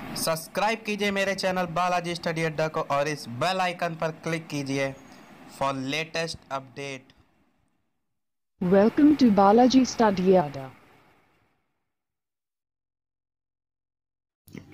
subscribe कीजिए मेरे channel Balaji study अड्डा को और इस बेल आइकन पर क्लिक कीजिए for latest update welcome to Balaji study Adda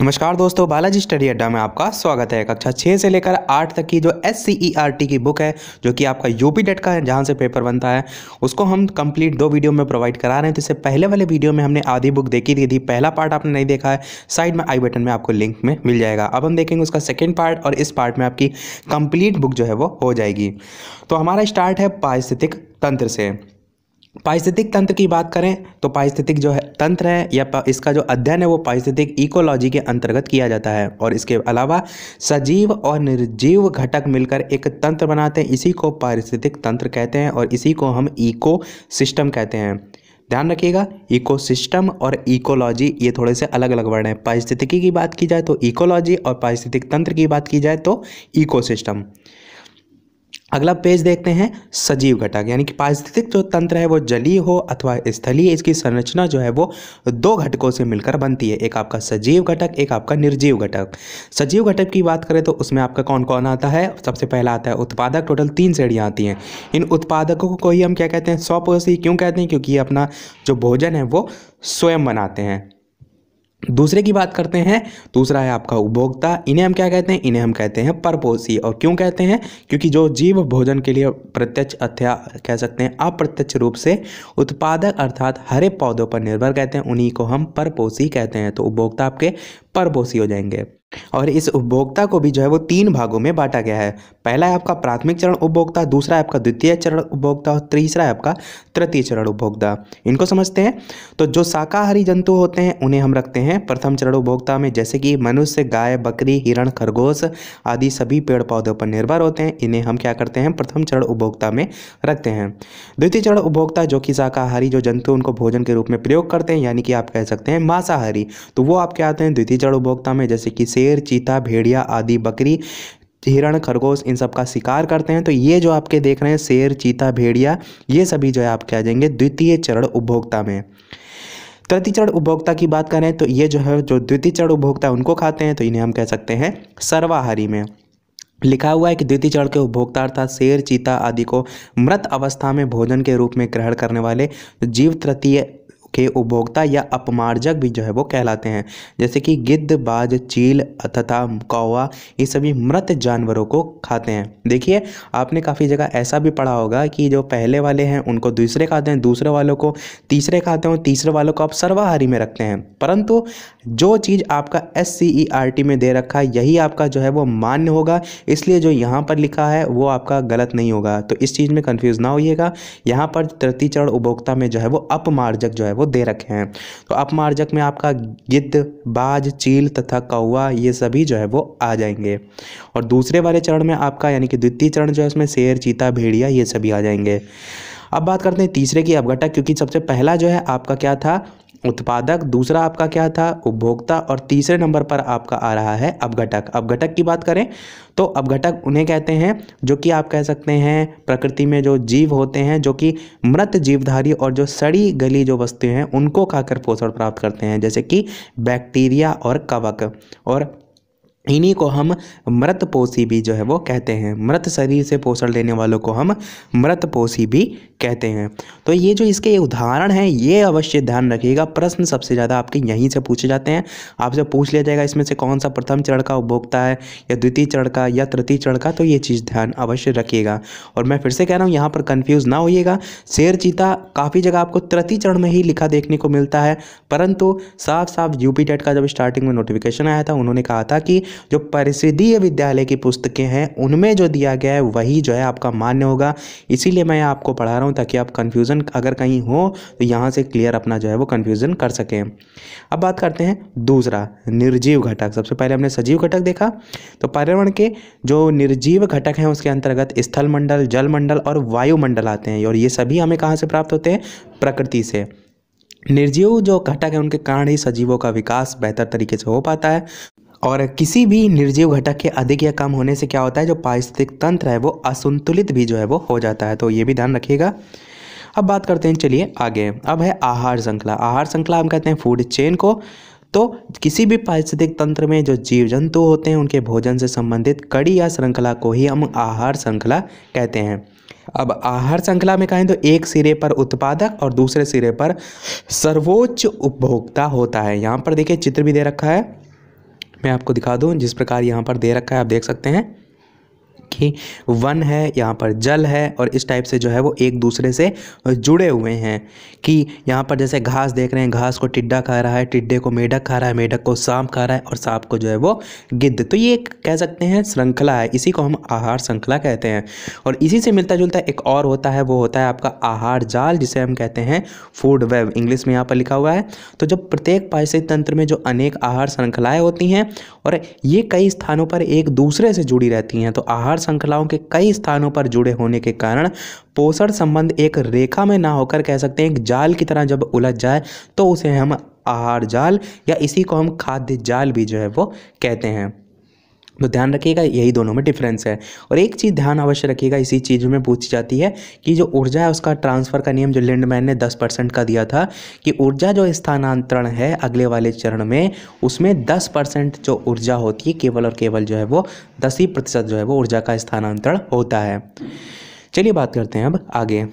नमस्कार दोस्तों बालाजी स्टडी अड्डा में आपका स्वागत है कक्षा छः से लेकर आठ तक की जो S C E R T की बुक है जो कि आपका यूपी डेट का है जहाँ से पेपर बनता है उसको हम कंप्लीट दो वीडियो में प्रोवाइड करा रहे हैं तो इससे पहले वाले वीडियो में हमने आधी बुक देखी थी, थी पहला पार्ट आपने नहीं देखा है साइड में आई बटन में आपको लिंक में मिल जाएगा अब हम देखेंगे उसका सेकेंड पार्ट और इस पार्ट में आपकी कंप्लीट बुक जो है वो हो जाएगी तो हमारा स्टार्ट है पारिस्थितिक तंत्र से पारिस्थितिक तंत्र की बात करें तो पारिस्थितिक जो है तंत्र है या इसका जो अध्ययन है वो पारिस्थितिक इकोलॉजी के अंतर्गत किया जाता है और इसके अलावा सजीव और निर्जीव घटक मिलकर एक तंत्र बनाते हैं इसी को पारिस्थितिक तंत्र कहते हैं और इसी को हम इको सिस्टम कहते हैं ध्यान रखिएगा इकोसिस्टम और इकोलॉजी ये थोड़े से अलग अलग वर्ड हैं पारिस्थितिकी की बात की जाए तो इकोलॉजी और पारिस्थितिक तंत्र की बात की जाए तो इकोसिस्टम अगला पेज देखते हैं सजीव घटक यानी कि पारिस्थितिक जो तंत्र है वो जलीय हो अथवा स्थलीय इसकी संरचना जो है वो दो घटकों से मिलकर बनती है एक आपका सजीव घटक एक आपका निर्जीव घटक सजीव घटक की बात करें तो उसमें आपका कौन कौन आता है सबसे पहला आता है उत्पादक टोटल तीन श्रेणियाँ आती हैं इन उत्पादकों को ही हम क्या कहते हैं स्वपोषी क्यों कहते हैं क्योंकि अपना जो भोजन है वो स्वयं बनाते हैं दूसरे की बात करते हैं दूसरा है आपका उपभोक्ता इन्हें हम क्या कहते हैं इन्हें हम कहते हैं परपोसी और क्यों कहते हैं क्योंकि जो जीव भोजन के लिए प्रत्यक्ष अथवा कह सकते हैं अप्रत्यक्ष रूप से उत्पादक अर्थात हरे पौधों पर निर्भर कहते हैं उन्हीं को हम परपोसी कहते हैं तो उपभोक्ता आपके परपोसी हो जाएंगे और इस उपभोक्ता को भी जो है वो तीन भागों में बांटा गया है पहला है आपका प्राथमिक चरण उपभोक्ता दूसरा है आपका द्वितीय चरण उपभोक्ता और तीसरा है आपका तृतीय चरण उपभोक्ता इनको समझते हैं तो जो शाकाहारी जंतु होते हैं उन्हें हम रखते हैं प्रथम चरण उपभोक्ता में जैसे कि मनुष्य गाय बकरी हिरण खरगोश आदि सभी पेड़ पौधों पर निर्भर होते हैं इन्हें हम क्या करते हैं प्रथम चरण उपभोक्ता में रखते हैं द्वितीय चरण उपभोक्ता जो कि शाकाहारी जो जंतु उनको भोजन के रूप में प्रयोग करते हैं यानी कि आप कह सकते हैं मांसाहारी तो वो आप क्या आते हैं द्वितीय चरण उपभोक्ता में जैसे कि शेर चीता भेड़िया आदि बकरी हिरण खरगोश इन सब का शिकार करते हैं तो ये जो आपके देख रहे हैं शेर चीता भेड़िया ये सभी जो है आपके आ जाएंगे द्वितीय चरण उपभोक्ता में तृतीय चरण उपभोक्ता की बात करें तो ये जो है जो द्वितीय चरण उपभोक्ता उनको खाते हैं तो इन्हें हम कह सकते हैं सर्वाहारी में लिखा हुआ है कि द्वितीय चरण के उपभोक्ता अर्थात शेर चीता आदि को मृत अवस्था में भोजन के रूप में ग्रहण करने वाले जीव तृतीय के उपभोक्ता या अपमार्जक भी जो है वो कहलाते हैं जैसे कि गिद्ध बाज चील तथा कौवा ये सभी मृत जानवरों को खाते हैं देखिए आपने काफ़ी जगह ऐसा भी पढ़ा होगा कि जो पहले वाले हैं उनको दूसरे खाते हैं दूसरे वालों को तीसरे खाते हैं तीसरे वालों को आप सर्वाहारी में रखते हैं परंतु जो चीज़ आपका S C E R T में दे रखा है यही आपका जो है वो मान्य होगा इसलिए जो यहाँ पर लिखा है वो आपका गलत नहीं होगा तो इस चीज़ में कन्फ्यूज़ ना होइएगा यहाँ पर तृतीय चरण उपभोक्ता में जो है वो अपमार्जक जो है वो दे रखे हैं तो अपमार्जक में आपका गिद्ध बाज चील तथा कौवा ये सभी जो है वो आ जाएंगे और दूसरे वाले चरण में आपका यानी कि द्वितीय चरण जो है उसमें शेर चीता भेड़िया ये सभी आ जाएंगे अब बात करते हैं तीसरे की अपघटक क्योंकि सबसे पहला जो है आपका क्या था उत्पादक दूसरा आपका क्या था उपभोक्ता और तीसरे नंबर पर आपका आ रहा है अपघटक अपघटक की बात करें तो अपघटक उन्हें कहते हैं जो कि आप कह सकते हैं प्रकृति में जो जीव होते हैं जो कि मृत जीवधारी और जो सड़ी गली जो वस्तुएं हैं उनको खाकर पोषण प्राप्त करते हैं जैसे कि बैक्टीरिया और कवक और इन्हीं को हम मृत पोषी भी जो है वो कहते हैं मृत शरीर से पोषण लेने वालों को हम मृत पोषी भी कहते हैं तो ये जो इसके उदाहरण हैं ये अवश्य ध्यान रखिएगा प्रश्न सबसे ज़्यादा आपके यहीं से पूछे जाते हैं आपसे पूछ लिया जाएगा इसमें से कौन सा प्रथम चरण का उपभोक्ता है या द्वितीय चरण का या तृतीय चरण का तो ये चीज़ ध्यान अवश्य रखिएगा और मैं फिर से कह रहा हूँ यहाँ पर कन्फ्यूज़ ना होइएगा शेर चीता काफ़ी जगह आपको तृतीय चरण में ही लिखा देखने को मिलता है परंतु साफ साफ यूपी टेट का जब स्टार्टिंग में नोटिफिकेशन आया था उन्होंने कहा था कि जो परिषदीय विद्यालय की पुस्तकें हैं उनमें जो दिया गया है वही जो है आपका मान्य होगा इसीलिए मैं आपको पढ़ा रहा हूँ ताकि आप कन्फ्यूज़न अगर कहीं हो तो यहाँ से क्लियर अपना जो है वो कन्फ्यूज़न कर सकें अब बात करते हैं दूसरा निर्जीव घटक सबसे पहले हमने सजीव घटक देखा तो पर्यावरण के जो निर्जीव घटक हैं उसके अंतर्गत स्थल मंडल जल मंडल और वायुमंडल आते हैं और ये सभी हमें कहाँ से प्राप्त होते हैं प्रकृति से निर्जीव जो घटक है उनके कारण ही सजीवों का विकास बेहतर तरीके से हो पाता है और किसी भी निर्जीव घटक के अधिक या कम होने से क्या होता है जो पारिस्थितिक तंत्र है वो असंतुलित भी जो है वो हो जाता है तो ये भी ध्यान रखिएगा अब बात करते हैं चलिए आगे अब है आहार श्रृंखला आहार श्रृंखला हम कहते हैं फूड चेन को तो किसी भी पारिस्थितिक तंत्र में जो जीव जंतु होते हैं उनके भोजन से संबंधित कड़ी या श्रृंखला को ही हम आहार श्रृंखला कहते हैं अब आहार श्रृंखला में कहें तो एक सिरे पर उत्पादक और दूसरे सिरे पर सर्वोच्च उपभोक्ता होता है यहाँ पर देखिए चित्र भी दे रखा है मैं आपको दिखा दूँ जिस प्रकार यहाँ पर दे रखा है आप देख सकते हैं कि वन है यहाँ पर जल है और इस टाइप से जो है वो एक दूसरे से जुड़े हुए हैं कि यहाँ पर जैसे घास देख रहे हैं घास को टिड्डा खा रहा है टिड्डे को मेढक खा रहा है मेढक को सांप खा रहा है और सांप को जो है वो गिद्ध तो ये कह सकते हैं श्रृंखला है इसी को हम आहार श्रृंखला कहते हैं और इसी से मिलता जुलता एक और होता है वो होता है आपका आहार जाल जिसे हम कहते हैं फूड वेब इंग्लिश में यहाँ पर लिखा हुआ है तो जब प्रत्येक पारिस्थितिक तंत्र में जो अनेक आहार श्रृंखलाएँ होती हैं और ये कई स्थानों पर एक दूसरे से जुड़ी रहती हैं तो आहार आहार श्रृंखलाओं के कई स्थानों पर जुड़े होने के कारण पोषण संबंध एक रेखा में ना होकर कह सकते हैं एक जाल की तरह जब उलझ जाए तो उसे हम आहार जाल या इसी को हम खाद्य जाल भी जो है वो कहते हैं तो ध्यान रखिएगा यही दोनों में डिफरेंस है और एक चीज़ ध्यान अवश्य रखिएगा इसी चीज़ में पूछी जाती है कि जो ऊर्जा है उसका ट्रांसफ़र का नियम जो लिंडमैन ने 10 परसेंट का दिया था कि ऊर्जा जो स्थानांतरण है अगले वाले चरण में उसमें 10 परसेंट जो ऊर्जा होती है केवल और केवल जो है वो दस ही प्रतिशत जो है वो ऊर्जा का स्थानांतरण होता है चलिए बात करते हैं अब आगे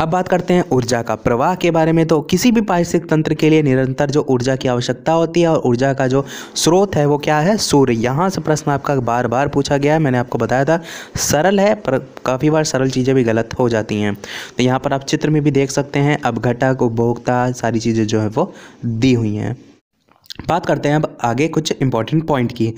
अब बात करते हैं ऊर्जा का प्रवाह के बारे में तो किसी भी पारिस्थितिक तंत्र के लिए निरंतर जो ऊर्जा की आवश्यकता होती है और ऊर्जा का जो स्रोत है वो क्या है सूर्य यहाँ से प्रश्न आपका बार बार पूछा गया है मैंने आपको बताया था सरल है पर काफ़ी बार सरल चीज़ें भी गलत हो जाती हैं तो यहाँ पर आप चित्र में भी देख सकते हैं अब घटक उपभोक्ता सारी चीज़ें जो है वो दी हुई हैं बात करते हैं अब आगे कुछ इंपॉर्टेंट पॉइंट की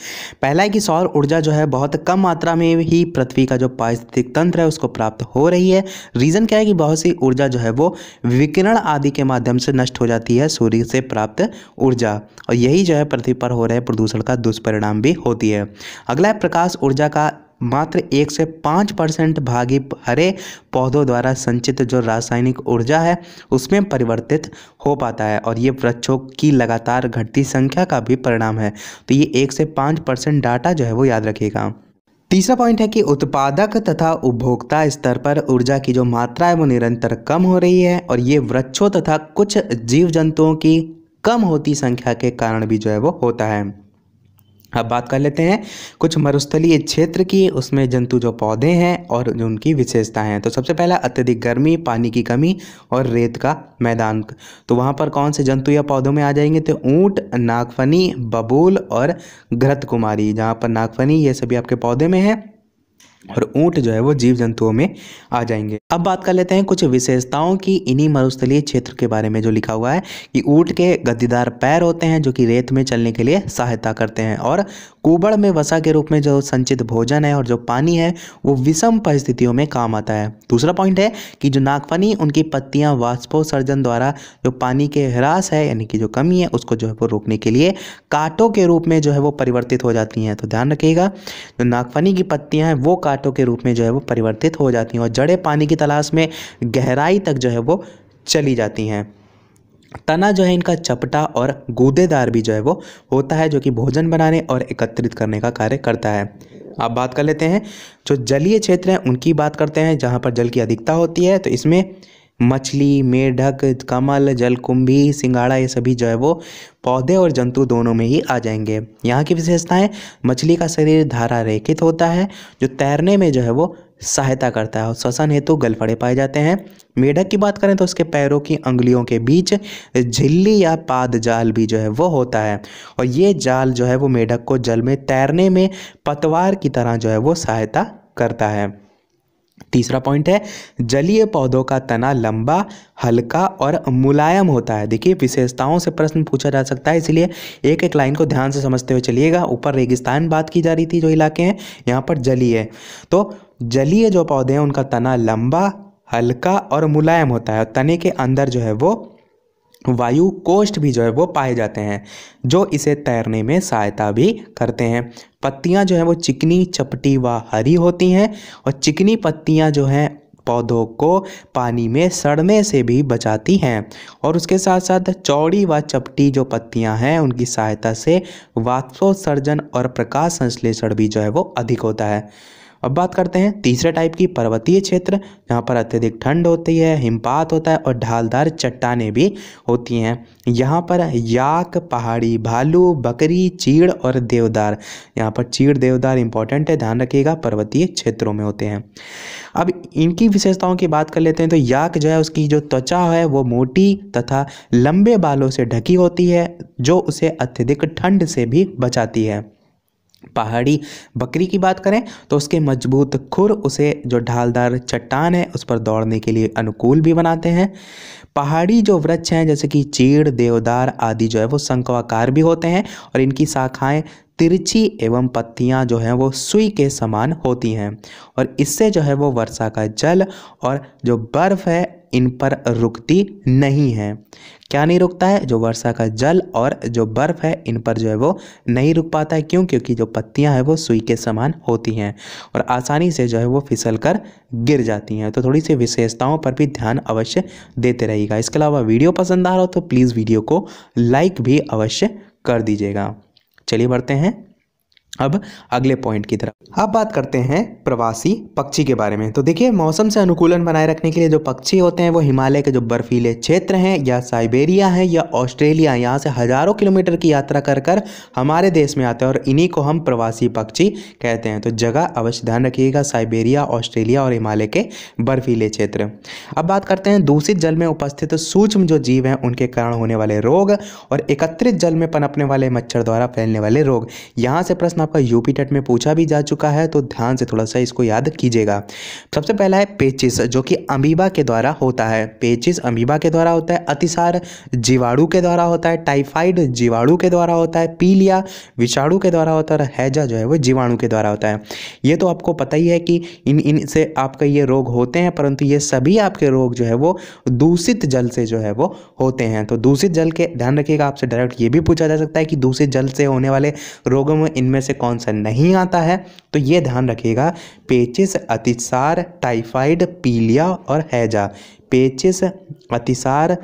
पहला है कि सौर ऊर्जा जो है बहुत कम मात्रा में ही पृथ्वी का जो पारिस्थितिक तंत्र है उसको प्राप्त हो रही है रीज़न क्या है कि बहुत सी ऊर्जा जो है वो विकिरण आदि के माध्यम से नष्ट हो जाती है सूर्य से प्राप्त ऊर्जा और यही जो है पृथ्वी पर हो रहे प्रदूषण का दुष्परिणाम भी होती है अगला है प्रकाश ऊर्जा का मात्र एक से पाँच परसेंट भागी हरे पौधों द्वारा संचित जो रासायनिक ऊर्जा है उसमें परिवर्तित हो पाता है और ये वृक्षों की लगातार घटती संख्या का भी परिणाम है तो ये एक से पाँच परसेंट डाटा जो है वो याद रखेगा तीसरा पॉइंट है कि उत्पादक तथा उपभोक्ता स्तर पर ऊर्जा की जो मात्रा है वो निरंतर कम हो रही है और ये वृक्षों तथा कुछ जीव जंतुओं की कम होती संख्या के कारण भी जो है वो होता है अब बात कर लेते हैं कुछ मरुस्थलीय क्षेत्र की उसमें जंतु जो पौधे हैं और जो उनकी विशेषताएं हैं तो सबसे पहला अत्यधिक गर्मी पानी की कमी और रेत का मैदान तो वहाँ पर कौन से जंतु या पौधों में आ जाएंगे तो ऊँट नागफनी बबूल और घृत कुमारी जहाँ पर नागफनी ये सभी आपके पौधे में हैं और ऊंट जो है वो जीव जंतुओं में आ जाएंगे अब बात कर लेते हैं कुछ विशेषताओं की इन्हीं मरुस्थलीय क्षेत्र के बारे में जो लिखा हुआ है कि ऊंट के गद्दीदार पैर होते हैं जो कि रेत में चलने के लिए सहायता करते हैं और कुबड़ में वसा के रूप में जो संचित भोजन है और जो पानी है वो विषम परिस्थितियों में काम आता है दूसरा पॉइंट है कि जो नागफनी उनकी पत्तियाँ वाष्पोसर्जन द्वारा जो पानी के ह्रास है यानी कि जो कमी है उसको जो है वो रोकने के लिए कांटों के रूप में जो है वो परिवर्तित हो जाती हैं तो ध्यान रखिएगा जो नागफनी की पत्तियाँ हैं वो काट कांटों के रूप में जो है वो परिवर्तित हो जाती हैं और जड़े पानी की तलाश में गहराई तक जो है वो चली जाती हैं तना जो है इनका चपटा और गूदेदार भी जो है वो होता है जो कि भोजन बनाने और एकत्रित करने का कार्य करता है आप बात कर लेते हैं जो जलीय क्षेत्र हैं उनकी बात करते हैं जहाँ पर जल की अधिकता होती है तो इसमें मछली मेढक कमल जलकुंभी सिंगाड़ा ये सभी जो है वो पौधे और जंतु दोनों में ही आ जाएंगे यहाँ की विशेषताएं मछली का शरीर धारा रेखित होता है जो तैरने में जो है वो सहायता करता है और श्वसन हेतु गलफड़े पाए जाते हैं मेढक की बात करें तो उसके पैरों की अंगुलियों के बीच झिल्ली या पाद जाल भी जो है वो होता है और ये जाल जो है वो मेढक को जल में तैरने में पतवार की तरह जो है वो सहायता करता है तीसरा पॉइंट है जलीय पौधों का तना लंबा हल्का और मुलायम होता है देखिए विशेषताओं से प्रश्न पूछा जा सकता है इसलिए एक एक लाइन को ध्यान से समझते हुए चलिएगा ऊपर रेगिस्तान बात की जा रही थी जो इलाके हैं यहाँ पर जलीय तो जलीय जो पौधे हैं उनका तना लंबा हल्का और मुलायम होता है तने के अंदर जो है वो वायु कोष्ठ भी जो है वो पाए जाते हैं जो इसे तैरने में सहायता भी करते हैं पत्तियां जो हैं वो चिकनी चपटी व हरी होती हैं और चिकनी पत्तियां जो हैं पौधों को पानी में सड़ने से भी बचाती हैं और उसके साथ साथ चौड़ी व चपटी जो पत्तियां हैं उनकी सहायता से वाष्पोत्सर्जन और प्रकाश संश्लेषण भी जो है वो अधिक होता है अब बात करते हैं तीसरे टाइप की पर्वतीय क्षेत्र जहाँ पर अत्यधिक ठंड होती है हिमपात होता है और ढालदार चट्टाने भी होती हैं यहाँ पर याक पहाड़ी भालू बकरी चीड़ और देवदार यहाँ पर चीड़ देवदार इंपॉर्टेंट है ध्यान रखिएगा पर्वतीय क्षेत्रों में होते हैं अब इनकी विशेषताओं की बात कर लेते हैं तो याक जो है उसकी जो त्वचा है वो मोटी तथा लंबे बालों से ढकी होती है जो उसे अत्यधिक ठंड से भी बचाती है पहाड़ी बकरी की बात करें तो उसके मजबूत खुर उसे जो ढालदार चट्टान है उस पर दौड़ने के लिए अनुकूल भी बनाते हैं पहाड़ी जो वृक्ष हैं जैसे कि चीड़ देवदार आदि जो है वो शंकवाकार भी होते हैं और इनकी शाखाएं तिरछी एवं पत्तियां जो हैं वो सुई के समान होती हैं और इससे जो है वो वर्षा का जल और जो बर्फ़ है इन पर रुकती नहीं है क्या नहीं रुकता है जो वर्षा का जल और जो बर्फ़ है इन पर जो है वो नहीं रुक पाता है क्यों क्योंकि जो पत्तियां हैं वो सुई के समान होती हैं और आसानी से जो है वो फिसल कर गिर जाती हैं तो थोड़ी सी विशेषताओं पर भी ध्यान अवश्य देते रहिएगा इसके अलावा वीडियो पसंद आ रहा हो तो प्लीज़ वीडियो को लाइक भी अवश्य कर दीजिएगा चलिए बढ़ते हैं अब अगले पॉइंट की तरफ अब बात करते हैं प्रवासी पक्षी के बारे में तो देखिए मौसम से अनुकूलन बनाए रखने के लिए जो पक्षी होते हैं वो हिमालय के जो बर्फीले क्षेत्र हैं या साइबेरिया है या ऑस्ट्रेलिया यहाँ से हज़ारों किलोमीटर की यात्रा कर कर हमारे देश में आते हैं और इन्हीं को हम प्रवासी पक्षी कहते हैं तो जगह अवश्य ध्यान रखिएगा साइबेरिया ऑस्ट्रेलिया और हिमालय के बर्फीले क्षेत्र अब बात करते हैं दूषित जल में उपस्थित सूक्ष्म जो जीव हैं उनके कारण होने वाले रोग और एकत्रित जल में पनपने वाले मच्छर द्वारा फैलने वाले रोग यहाँ से प्रश्न आपका यूपी टेट में पूछा भी जा चुका है तो ध्यान से थोड़ा सा इसको याद कीजिएगा सबसे पहला है पेचिस जो कि अमीबा के द्वारा होता है पेचिस अमीबा के द्वारा होता है अतिसार जीवाणु के द्वारा होता है टाइफाइड जीवाणु के द्वारा होता है पीलिया विषाणु के द्वारा होता है और हैजा जो है वो जीवाणु के द्वारा होता है ये तो आपको पता ही है कि इन इन से आपका ये रोग होते हैं परंतु ये सभी आपके रोग जो है वो दूषित जल से जो है वो होते हैं तो दूषित जल के ध्यान रखिएगा आपसे डायरेक्ट ये भी पूछा जा सकता है कि दूषित जल से होने वाले रोगों में इनमें से कौन सा नहीं आता है तो ये ध्यान रखिएगा पेचिस अतिसार टाइफाइड पीलिया और हैजा पेचिस अतिसार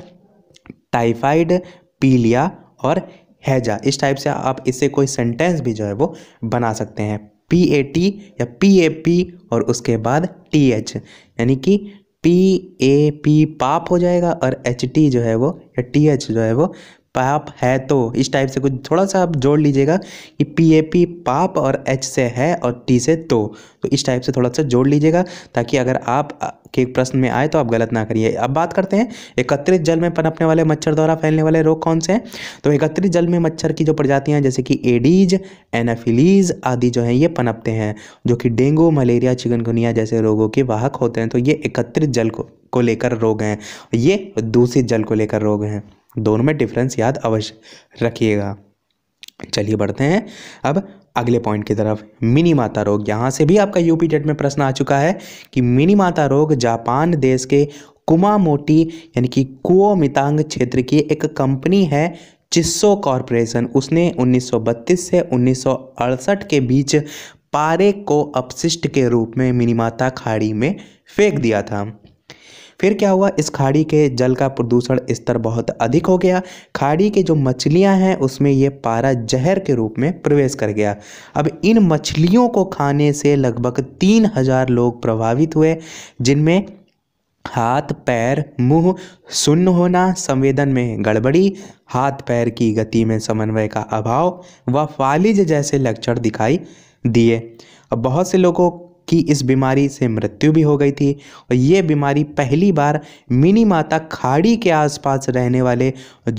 टाइफाइड पीलिया और हैजा इस टाइप से आप इसे कोई सेंटेंस भी जो है वो बना सकते हैं पी ए टी या पी ए पी और उसके बाद टी एच यानी कि पी ए पी पाप हो जाएगा और एच टी जो है वो या टी एच जो है वो पाप है तो इस टाइप से कुछ थोड़ा सा आप जोड़ लीजिएगा कि पी ए पी पाप और एच से है और टी से तो तो इस टाइप से थोड़ा सा जोड़ लीजिएगा ताकि अगर आप के प्रश्न में आए तो आप गलत ना करिए अब बात करते हैं एकत्रित जल में पनपने वाले मच्छर द्वारा फैलने वाले रोग कौन से हैं तो एकत्रित जल में मच्छर की जो प्रजातियाँ हैं जैसे कि एडीज एनाफिलीज आदि जो हैं ये पनपते हैं जो कि डेंगू मलेरिया चिकनगुनिया जैसे रोगों के वाहक होते हैं तो ये एकत्रित जल को, को लेकर रोग हैं ये दूषित जल को लेकर रोग हैं दोनों में डिफरेंस याद अवश्य रखिएगा चलिए बढ़ते हैं अब अगले पॉइंट की तरफ मिनी माता रोग यहाँ से भी आपका यूपी डेट में प्रश्न आ चुका है कि मिनी माता रोग जापान देश के कुमामोटी यानी कि कुओमितांग क्षेत्र की एक कंपनी है चिस्सो कॉरपोरेशन उसने 1932 से 1968 के बीच पारे को अपशिष्ट के रूप में मिनीमाता खाड़ी में फेंक दिया था फिर क्या हुआ इस खाड़ी के जल का प्रदूषण स्तर बहुत अधिक हो गया खाड़ी के जो मछलियाँ हैं उसमें ये पारा जहर के रूप में प्रवेश कर गया अब इन मछलियों को खाने से लगभग तीन हजार लोग प्रभावित हुए जिनमें हाथ पैर मुंह सुन्न होना संवेदन में गड़बड़ी हाथ पैर की गति में समन्वय का अभाव व फालिज जैसे लक्षण दिखाई दिए अब बहुत से लोगों की इस बीमारी से मृत्यु भी हो गई थी और ये बीमारी पहली बार मिनी माता खाड़ी के आसपास रहने वाले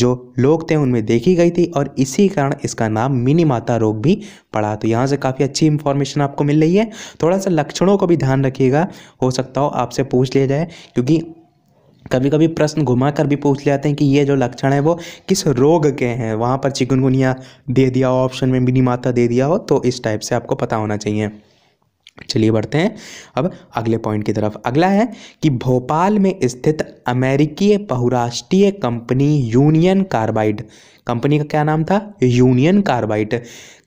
जो लोग थे उनमें देखी गई थी और इसी कारण इसका नाम मिनी माता रोग भी पड़ा तो यहाँ से काफ़ी अच्छी इन्फॉर्मेशन आपको मिल रही है थोड़ा सा लक्षणों को भी ध्यान रखिएगा हो सकता हो आपसे पूछ लिया जाए क्योंकि कभी कभी प्रश्न घुमा कर भी पूछ लेते हैं कि ये जो लक्षण है वो किस रोग के हैं वहाँ पर चिकनगुनिया दे दिया हो ऑप्शन में मिनी माता दे दिया हो तो इस टाइप से आपको पता होना चाहिए चलिए बढ़ते हैं अब अगले पॉइंट की तरफ अगला है कि भोपाल में स्थित अमेरिकी बहुराष्ट्रीय कंपनी यूनियन कार्बाइड कंपनी का क्या नाम था यूनियन कार्बाइड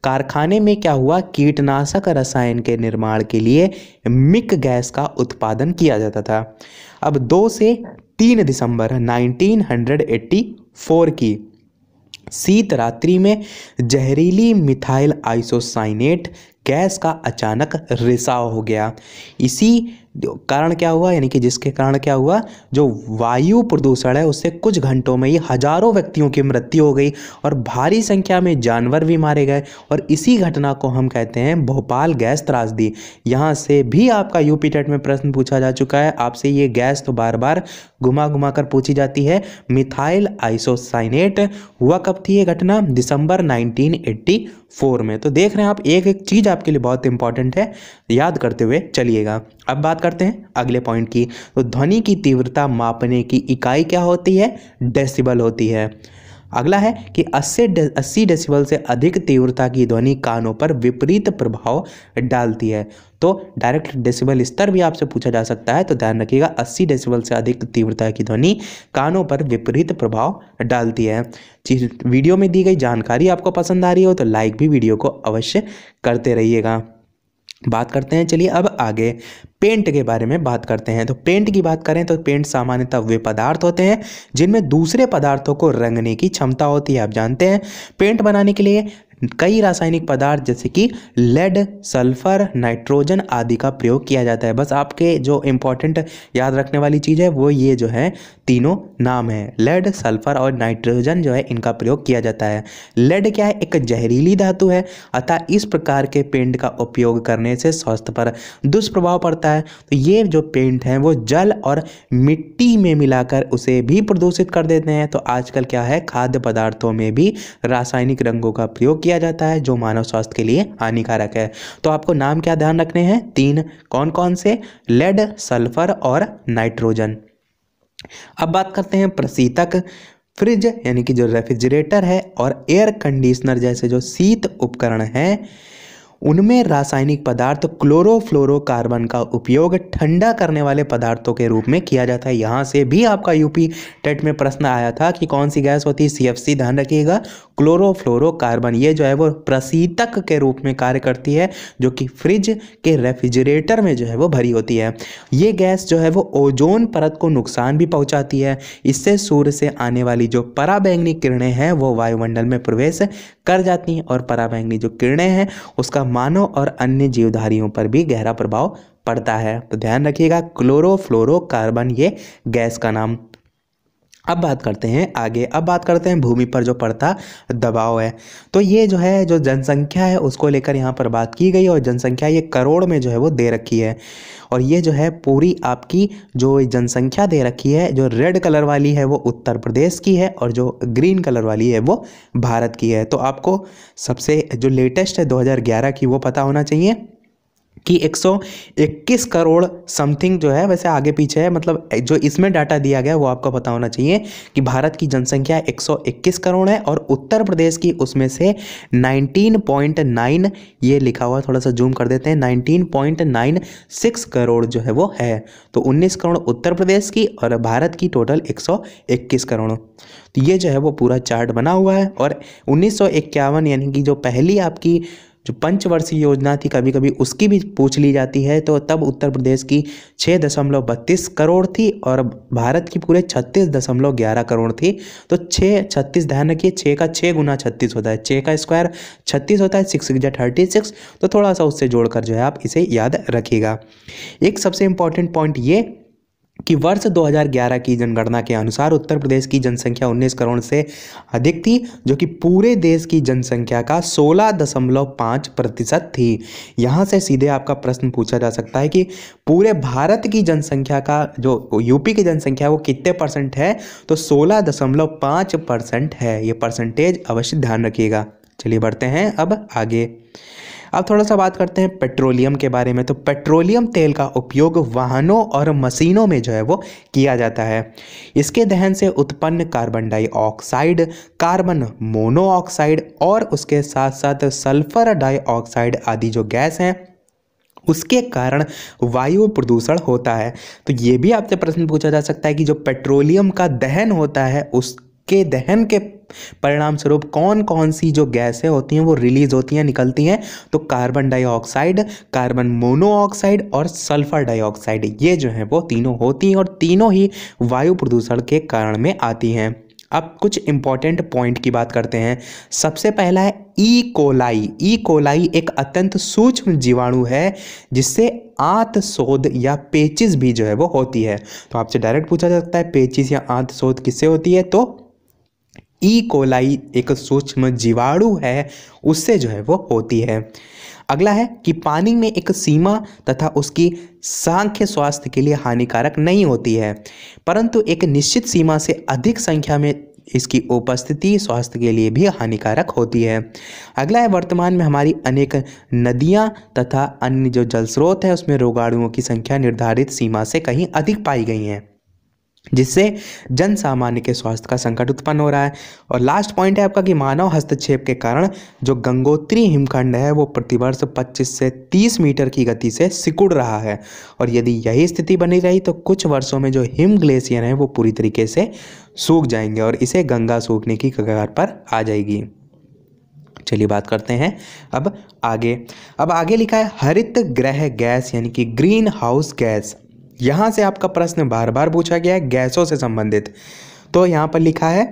कारखाने में क्या हुआ कीटनाशक रसायन के निर्माण के लिए मिक गैस का उत्पादन किया जाता था अब दो से तीन दिसंबर 1984 की शीत रात्रि में जहरीली मिथाइल आइसोसाइनेट गैस का अचानक रिसाव हो गया इसी कारण क्या हुआ यानी कि जिसके कारण क्या हुआ जो वायु प्रदूषण है उससे कुछ घंटों में ही हजारों व्यक्तियों की मृत्यु हो गई और भारी संख्या में जानवर भी मारे गए और इसी घटना को हम कहते हैं भोपाल गैस त्रासदी यहाँ से भी आपका यूपी टेट में प्रश्न पूछा जा चुका है आपसे ये गैस तो बार बार घुमा घुमा कर पूछी जाती है मिथाइल आइसोसाइनेट हुआ कब थी ये घटना दिसंबर 1984 में तो देख रहे हैं आप एक एक चीज़ आपके लिए बहुत इंपॉर्टेंट है याद करते हुए चलिएगा अब बात करते हैं अगले पॉइंट की तो ध्वनि की तीव्रता मापने की इकाई क्या होती है डेसिबल होती है अगला है कि अस्सी अस्सी डेसिबल से अधिक तीव्रता की ध्वनि कानों पर विपरीत प्रभाव डालती है तो डायरेक्ट डेसिबल स्तर भी आपसे पूछा जा सकता है तो ध्यान रखिएगा 80 डेसिबल से अधिक तीव्रता की ध्वनि कानों पर विपरीत प्रभाव डालती है वीडियो में दी गई जानकारी आपको पसंद आ रही हो तो लाइक भी वीडियो को अवश्य करते रहिएगा बात करते हैं चलिए अब आगे पेंट के बारे में बात करते हैं तो पेंट की बात करें तो पेंट सामान्यतः वे पदार्थ होते हैं जिनमें दूसरे पदार्थों को रंगने की क्षमता होती है आप जानते हैं पेंट बनाने के लिए कई रासायनिक पदार्थ जैसे कि लेड सल्फर नाइट्रोजन आदि का प्रयोग किया जाता है बस आपके जो इम्पोर्टेंट याद रखने वाली चीज़ है वो ये जो है तीनों नाम है लेड सल्फर और नाइट्रोजन जो है इनका प्रयोग किया जाता है लेड क्या है एक जहरीली धातु है अतः इस प्रकार के पेंट का उपयोग करने से स्वास्थ्य पर दुष्प्रभाव पड़ता है तो ये जो पेंट है वो जल और मिट्टी में मिलाकर उसे भी प्रदूषित कर देते हैं तो आजकल क्या है खाद्य पदार्थों में भी रासायनिक रंगों का प्रयोग किया किया जाता है जो मानव स्वास्थ्य के लिए हानिकारक है तो आपको नाम क्या ध्यान रखने हैं तीन कौन कौन से लेड सल्फर और नाइट्रोजन अब बात करते हैं प्रसीतक फ्रिज यानी कि जो रेफ्रिजरेटर है और एयर कंडीशनर जैसे जो शीत उपकरण हैं उनमें रासायनिक पदार्थ क्लोरोफ्लोरोकार्बन का उपयोग ठंडा करने वाले पदार्थों के रूप में किया जाता है यहाँ से भी आपका यूपी टेट में प्रश्न आया था कि कौन सी गैस होती है सी ध्यान रखिएगा क्लोरोफ्लोरोकार्बन ये जो है वो प्रसीतक के रूप में कार्य करती है जो कि फ्रिज के रेफ्रिजरेटर में जो है वो भरी होती है ये गैस जो है वो ओजोन परत को नुकसान भी पहुँचाती है इससे सूर्य से आने वाली जो पराबैंगनी किरणें हैं वो वायुमंडल में प्रवेश कर जाती हैं और पराबैंगनी जो किरणें हैं उसका मानव और अन्य जीवधारियों पर भी गहरा प्रभाव पड़ता है तो ध्यान रखिएगा क्लोरोफ्लोरोकार्बन ये गैस का नाम अब बात करते हैं आगे अब बात करते हैं भूमि पर जो पड़ता दबाव है तो ये जो है जो जनसंख्या है उसको लेकर यहाँ पर बात की गई और जनसंख्या ये करोड़ में जो है वो दे रखी है और ये जो है पूरी आपकी जो जनसंख्या दे रखी है जो रेड कलर वाली है वो उत्तर प्रदेश की है और जो ग्रीन कलर वाली है वो भारत की है तो आपको सबसे जो लेटेस्ट है दो की वो पता होना चाहिए कि 121 करोड़ समथिंग जो है वैसे आगे पीछे है मतलब जो इसमें डाटा दिया गया वो आपको पता होना चाहिए कि भारत की जनसंख्या 121 करोड़ है और उत्तर प्रदेश की उसमें से 19.9 ये लिखा हुआ थोड़ा सा जूम कर देते हैं 19.96 करोड़ जो है वो है तो 19 करोड़ उत्तर प्रदेश की और भारत की टोटल एक करोड़ तो ये जो है वो पूरा चार्ट बना हुआ है और उन्नीस यानी कि जो पहली आपकी जो पंचवर्षीय योजना थी कभी कभी उसकी भी पूछ ली जाती है तो तब उत्तर प्रदेश की छः दशमलव बत्तीस करोड़ थी और भारत की पूरे छत्तीस दशमलव ग्यारह करोड़ थी तो छः छत्तीस ध्यान रखिए छः का छः गुना छत्तीस होता है छः का स्क्वायर छत्तीस होता है सिक्स या थर्टी सिक्स तो थोड़ा सा उससे जोड़कर जो है आप इसे याद रखिएगा एक सबसे इंपॉर्टेंट पॉइंट ये कि वर्ष 2011 की जनगणना के अनुसार उत्तर प्रदेश की जनसंख्या 19 करोड़ से अधिक थी जो कि पूरे देश की जनसंख्या का 16.5 प्रतिशत थी यहाँ से सीधे आपका प्रश्न पूछा जा सकता है कि पूरे भारत की जनसंख्या का जो यूपी की जनसंख्या वो कितने परसेंट है तो 16.5 परसेंट है ये परसेंटेज अवश्य ध्यान रखिएगा चलिए बढ़ते हैं अब आगे अब थोड़ा सा बात करते हैं पेट्रोलियम के बारे में तो पेट्रोलियम तेल का उपयोग वाहनों और मशीनों में जो है वो किया जाता है इसके दहन से उत्पन्न कार्बन डाइऑक्साइड कार्बन मोनोऑक्साइड और उसके साथ साथ सल्फर डाइऑक्साइड आदि जो गैस हैं उसके कारण वायु प्रदूषण होता है तो ये भी आपसे प्रश्न पूछा जा सकता है कि जो पेट्रोलियम का दहन होता है उस के दहन के परिणाम स्वरूप कौन कौन सी जो गैसें होती हैं वो रिलीज होती हैं निकलती हैं तो कार्बन डाइऑक्साइड कार्बन मोनोऑक्साइड और सल्फर डाइऑक्साइड ये जो हैं वो तीनों होती हैं और तीनों ही वायु प्रदूषण के कारण में आती हैं अब कुछ इंपॉर्टेंट पॉइंट की बात करते हैं सबसे पहला है ई कोलाई ई कोलाई एक अत्यंत सूक्ष्म जीवाणु है जिससे आंत शोध या पेचिस भी जो है वो होती है तो आपसे डायरेक्ट पूछा जा सकता है पेचिस या आंत शोध किससे होती है तो ई कोलाई एक सूक्ष्म जीवाणु है उससे जो है वो होती है अगला है कि पानी में एक सीमा तथा उसकी सांख्य स्वास्थ्य के लिए हानिकारक नहीं होती है परंतु एक निश्चित सीमा से अधिक संख्या में इसकी उपस्थिति स्वास्थ्य के लिए भी हानिकारक होती है अगला है वर्तमान में हमारी अनेक नदियाँ तथा अन्य जो जल स्रोत है उसमें रोगाणुओं की संख्या निर्धारित सीमा से कहीं अधिक पाई गई हैं जिससे जन सामान्य के स्वास्थ्य का संकट उत्पन्न हो रहा है और लास्ट पॉइंट है आपका कि मानव हस्तक्षेप के कारण जो गंगोत्री हिमखंड है वो प्रतिवर्ष 25 से 30 मीटर की गति से सिकुड़ रहा है और यदि यही स्थिति बनी रही तो कुछ वर्षों में जो हिम ग्लेशियर हैं वो पूरी तरीके से सूख जाएंगे और इसे गंगा सूखने की कगार पर आ जाएगी चलिए बात करते हैं अब आगे अब आगे लिखा है हरित ग्रह गैस यानी कि ग्रीन हाउस गैस यहाँ से आपका प्रश्न बार बार पूछा गया है गैसों से संबंधित तो यहाँ पर लिखा है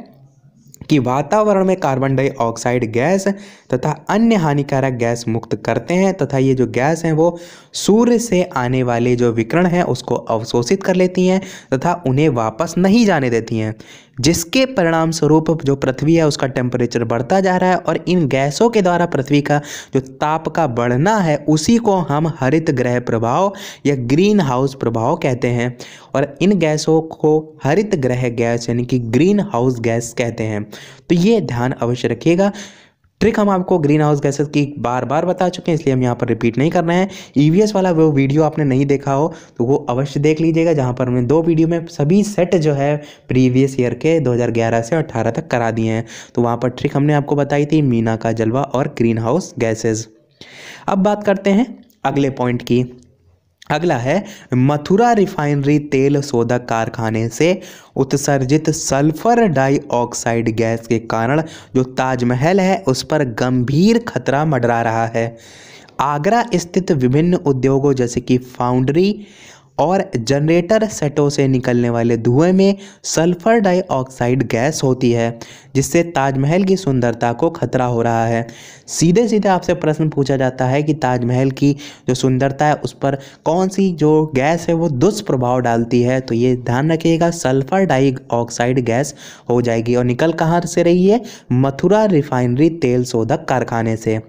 कि वातावरण में कार्बन डाइऑक्साइड गैस तथा अन्य हानिकारक गैस मुक्त करते हैं तथा ये जो गैस हैं वो सूर्य से आने वाले जो विकिरण हैं उसको अवशोषित कर लेती हैं तथा उन्हें वापस नहीं जाने देती हैं जिसके परिणाम स्वरूप जो पृथ्वी है उसका टेम्परेचर बढ़ता जा रहा है और इन गैसों के द्वारा पृथ्वी का जो ताप का बढ़ना है उसी को हम हरित ग्रह प्रभाव या ग्रीन हाउस प्रभाव कहते हैं और इन गैसों को हरित ग्रह गैस यानी कि ग्रीन हाउस गैस कहते हैं तो ये ध्यान अवश्य रखिएगा ट्रिक हम आपको ग्रीन हाउस गैसेस की बार बार बता चुके हैं इसलिए हम यहाँ पर रिपीट नहीं कर रहे हैं ई e वाला वो वीडियो आपने नहीं देखा हो तो वो अवश्य देख लीजिएगा जहाँ पर हमने दो वीडियो में सभी सेट जो है प्रीवियस ईयर के 2011 से 18 तक करा दिए हैं तो वहाँ पर ट्रिक हमने आपको बताई थी मीना का जलवा और ग्रीन हाउस गैसेज अब बात करते हैं अगले पॉइंट की अगला है मथुरा रिफाइनरी तेल सोदा कारखाने से उत्सर्जित सल्फर डाइऑक्साइड गैस के कारण जो ताजमहल है उस पर गंभीर खतरा मडरा रहा है आगरा स्थित विभिन्न उद्योगों जैसे कि फाउंड्री और जनरेटर सेटों से निकलने वाले धुएं में सल्फर डाइऑक्साइड गैस होती है जिससे ताजमहल की सुंदरता को खतरा हो रहा है सीधे सीधे आपसे प्रश्न पूछा जाता है कि ताजमहल की जो सुंदरता है उस पर कौन सी जो गैस है वो दुष्प्रभाव डालती है तो ये ध्यान रखिएगा सल्फर डाइऑक्साइड गैस हो जाएगी और निकल कहाँ से रही है मथुरा रिफाइनरी तेल शोधक कारखाने से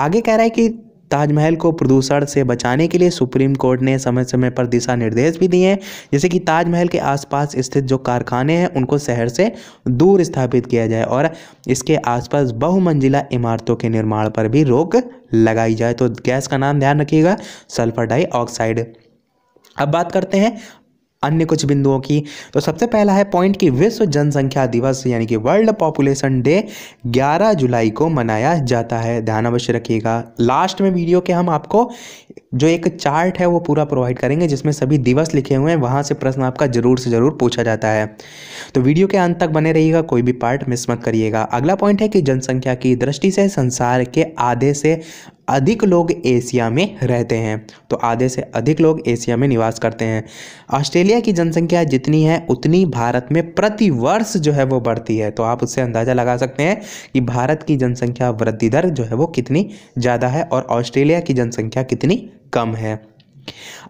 आगे कह रहा है कि ताजमहल को प्रदूषण से बचाने के लिए सुप्रीम कोर्ट ने समय समय पर दिशा निर्देश भी दिए हैं जैसे कि ताजमहल के आसपास स्थित जो कारखाने हैं उनको शहर से दूर स्थापित किया जाए और इसके आसपास बहुमंजिला इमारतों के निर्माण पर भी रोक लगाई जाए तो गैस का नाम ध्यान रखिएगा सल्फर डाइऑक्साइड अब बात करते हैं अन्य कुछ बिंदुओं की तो सबसे पहला है पॉइंट कि विश्व जनसंख्या दिवस यानी कि वर्ल्ड पॉपुलेशन डे 11 जुलाई को मनाया जाता है ध्यान अवश्य रखिएगा लास्ट में वीडियो के हम आपको जो एक चार्ट है वो पूरा प्रोवाइड करेंगे जिसमें सभी दिवस लिखे हुए हैं वहाँ से प्रश्न आपका ज़रूर से ज़रूर पूछा जाता है तो वीडियो के अंत तक बने रहिएगा कोई भी पार्ट मिस मत करिएगा अगला पॉइंट है कि जनसंख्या की दृष्टि से संसार के आधे से अधिक लोग एशिया में रहते हैं तो आधे से अधिक लोग एशिया में निवास करते हैं ऑस्ट्रेलिया की जनसंख्या जितनी है उतनी भारत में प्रति वर्ष जो है वो बढ़ती है तो आप उससे अंदाज़ा लगा सकते हैं कि भारत की जनसंख्या वृद्धि दर जो है वो कितनी ज़्यादा है और ऑस्ट्रेलिया की जनसंख्या कितनी कम है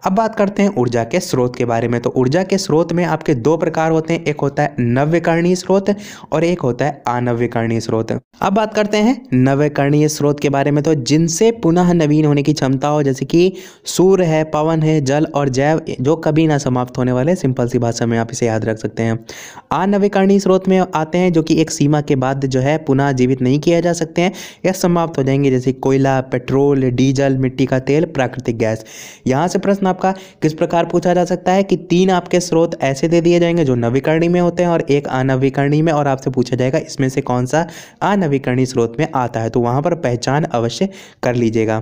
अब बात करते हैं ऊर्जा के स्रोत के बारे में तो ऊर्जा के स्रोत में आपके दो प्रकार होते हैं एक होता है नव्यकरणीय स्रोत और एक होता है अनव्यकरणीय स्रोत अब बात करते हैं नव्यकरणीय स्रोत के बारे में तो जिनसे पुनः नवीन होने की क्षमता हो जैसे कि सूर्य है पवन है जल और जैव जो कभी ना समाप्त होने वाले सिंपल सी भाषा में आप इसे याद रख सकते हैं अनव्यकरणीय स्रोत में आते हैं जो कि एक सीमा के बाद जो है पुनः जीवित नहीं किया जा सकते हैं या समाप्त हो जाएंगे जैसे कोयला पेट्रोल डीजल मिट्टी का तेल प्राकृतिक गैस यहाँ से प्रश्न आपका किस प्रकार पूछा जा सकता है कि तीन आपके स्रोत ऐसे दे दिए जाएंगे जो नवीकरणी में होते हैं और एक अनवीकरणी में और आपसे पूछा जाएगा इसमें से कौन सा अनवीकरणी स्रोत में आता है तो वहां पर पहचान अवश्य कर लीजिएगा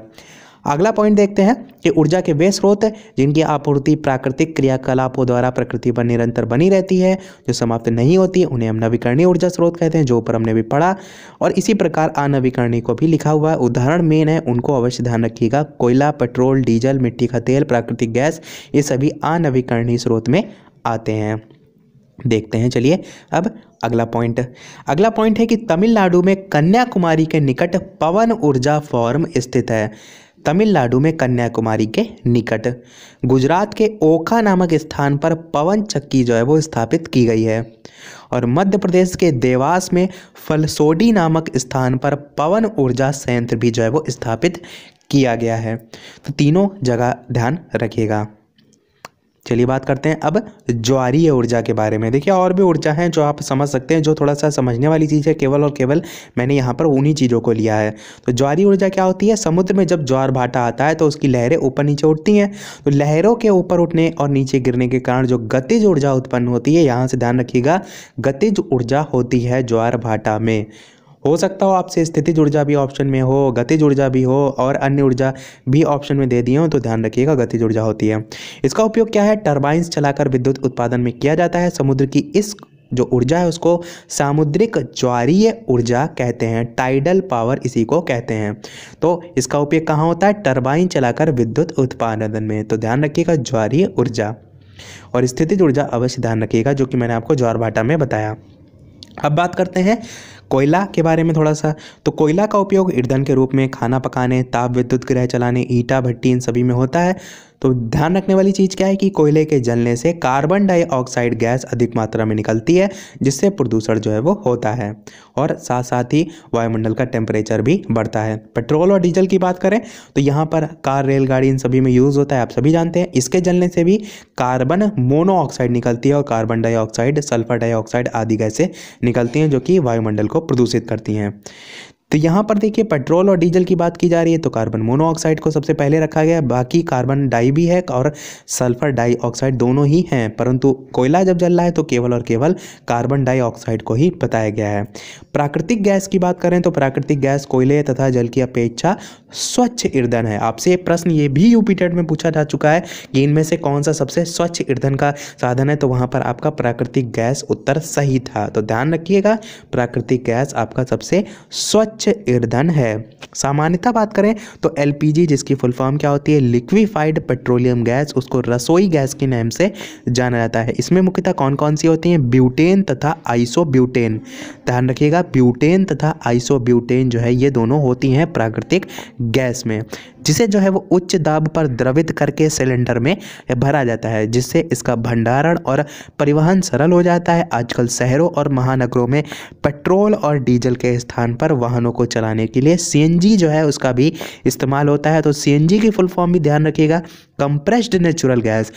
अगला पॉइंट देखते हैं कि ऊर्जा के वे स्रोत जिनकी आपूर्ति प्राकृतिक क्रियाकलापों द्वारा प्रकृति पर निरंतर बनी रहती है जो समाप्त नहीं होती उन्हें हम नवीकरणीय ऊर्जा स्रोत कहते हैं जो ऊपर हमने भी पढ़ा और इसी प्रकार अनवीकरणीय को भी लिखा हुआ है उदाहरण मेन है उनको अवश्य ध्यान रखिएगा कोयला पेट्रोल डीजल मिट्टी का तेल प्राकृतिक गैस ये सभी अनवीकरणीय स्रोत में आते हैं देखते हैं चलिए अब अगला पॉइंट अगला पॉइंट है कि तमिलनाडु में कन्याकुमारी के निकट पवन ऊर्जा फॉर्म स्थित है तमिलनाडु में कन्याकुमारी के निकट गुजरात के ओखा नामक स्थान पर पवन चक्की जो है वो स्थापित की गई है और मध्य प्रदेश के देवास में फलसोडी नामक स्थान पर पवन ऊर्जा संयंत्र भी जो है वो स्थापित किया गया है तो तीनों जगह ध्यान रखिएगा चलिए बात करते हैं अब ज्वारीय ऊर्जा के बारे में देखिए और भी ऊर्जा हैं जो आप समझ सकते हैं जो थोड़ा सा समझने वाली चीज़ है केवल और केवल मैंने यहाँ पर उन्हीं चीज़ों को लिया है तो ज्वारीय ऊर्जा क्या होती है समुद्र में जब ज्वार भाटा आता है तो उसकी लहरें ऊपर नीचे उठती हैं तो लहरों के ऊपर उठने और नीचे गिरने के कारण जो गतिज ऊर्जा उत्पन्न होती है यहाँ से ध्यान रखिएगा गतिज ऊर्जा होती है ज्वार भाटा में हो सकता हो आपसे स्थिति ऊर्जा भी ऑप्शन में हो गति ऊर्जा भी हो और अन्य ऊर्जा भी ऑप्शन में दे दिए हों तो ध्यान रखिएगा गति ऊर्जा होती है इसका उपयोग क्या है टर्बाइंस चलाकर विद्युत उत्पादन में किया जाता है समुद्र की इस जो ऊर्जा है उसको सामुद्रिक ज्वारीय ऊर्जा कहते हैं टाइडल पावर इसी को कहते हैं तो इसका उपयोग कहाँ होता है टर्बाइन चलाकर विद्युत उत्पादन में तो ध्यान रखिएगा ज्वारीय ऊर्जा और स्थिति ऊर्जा अवश्य ध्यान रखिएगा जो कि मैंने आपको ज्वार में बताया अब बात करते हैं कोयला के बारे में थोड़ा सा तो कोयला का उपयोग ईंधन के रूप में खाना पकाने ताप विद्युत गृह चलाने ईटा भट्टी इन सभी में होता है तो ध्यान रखने वाली चीज़ क्या है कि कोयले के जलने से कार्बन डाइऑक्साइड गैस अधिक मात्रा में निकलती है जिससे प्रदूषण जो है वो होता है और साथ साथ ही वायुमंडल का टेम्परेचर भी बढ़ता है पेट्रोल और डीजल की बात करें तो यहाँ पर कार रेलगाड़ी इन सभी में यूज़ होता है आप सभी जानते हैं इसके जलने से भी कार्बन मोनोऑक्साइड निकलती है और कार्बन डाइऑक्साइड सल्फर डाइऑक्साइड आदि गैसें निकलती हैं जो कि वायुमंडल को प्रदूषित करती हैं तो यहाँ पर देखिए पेट्रोल और डीजल की बात की जा रही है तो कार्बन मोनोऑक्साइड को सबसे पहले रखा गया बाकी कार्बन डाई भी है और सल्फर डाइऑक्साइड दोनों ही हैं परंतु कोयला जब जल रहा है तो केवल और केवल कार्बन डाइऑक्साइड को ही बताया गया है प्राकृतिक गैस की बात करें तो प्राकृतिक गैस कोयले तथा जल की अपेक्षा स्वच्छ ईंधन है आपसे प्रश्न ये भी यूपी में पूछा जा चुका है कि इनमें से कौन सा सबसे स्वच्छ ईंधन का साधन है तो वहाँ पर आपका प्राकृतिक गैस उत्तर सही था तो ध्यान रखिएगा प्राकृतिक गैस आपका सबसे स्वच्छ स्वच्छ ईंधन है सामान्यतः बात करें तो एलपीजी जिसकी फुल फॉर्म क्या होती है लिक्विफाइड पेट्रोलियम गैस उसको रसोई गैस के नाम से जाना जाता है इसमें मुख्यतः कौन कौन सी होती हैं ब्यूटेन तथा आइसो ब्यूटेन ध्यान रखिएगा ब्यूटेन तथा आइसोब्यूटेन जो है ये दोनों होती हैं प्राकृतिक गैस में जिसे जो है वो उच्च दाब पर द्रवित करके सिलेंडर में भरा जाता है जिससे इसका भंडारण और परिवहन सरल हो जाता है आजकल शहरों और महानगरों में पेट्रोल और डीजल के स्थान पर वाहनों को चलाने के लिए सी जो है उसका भी इस्तेमाल होता है तो सी की फुल फॉर्म भी ध्यान रखिएगा कंप्रेस्ड नेचुरल गैस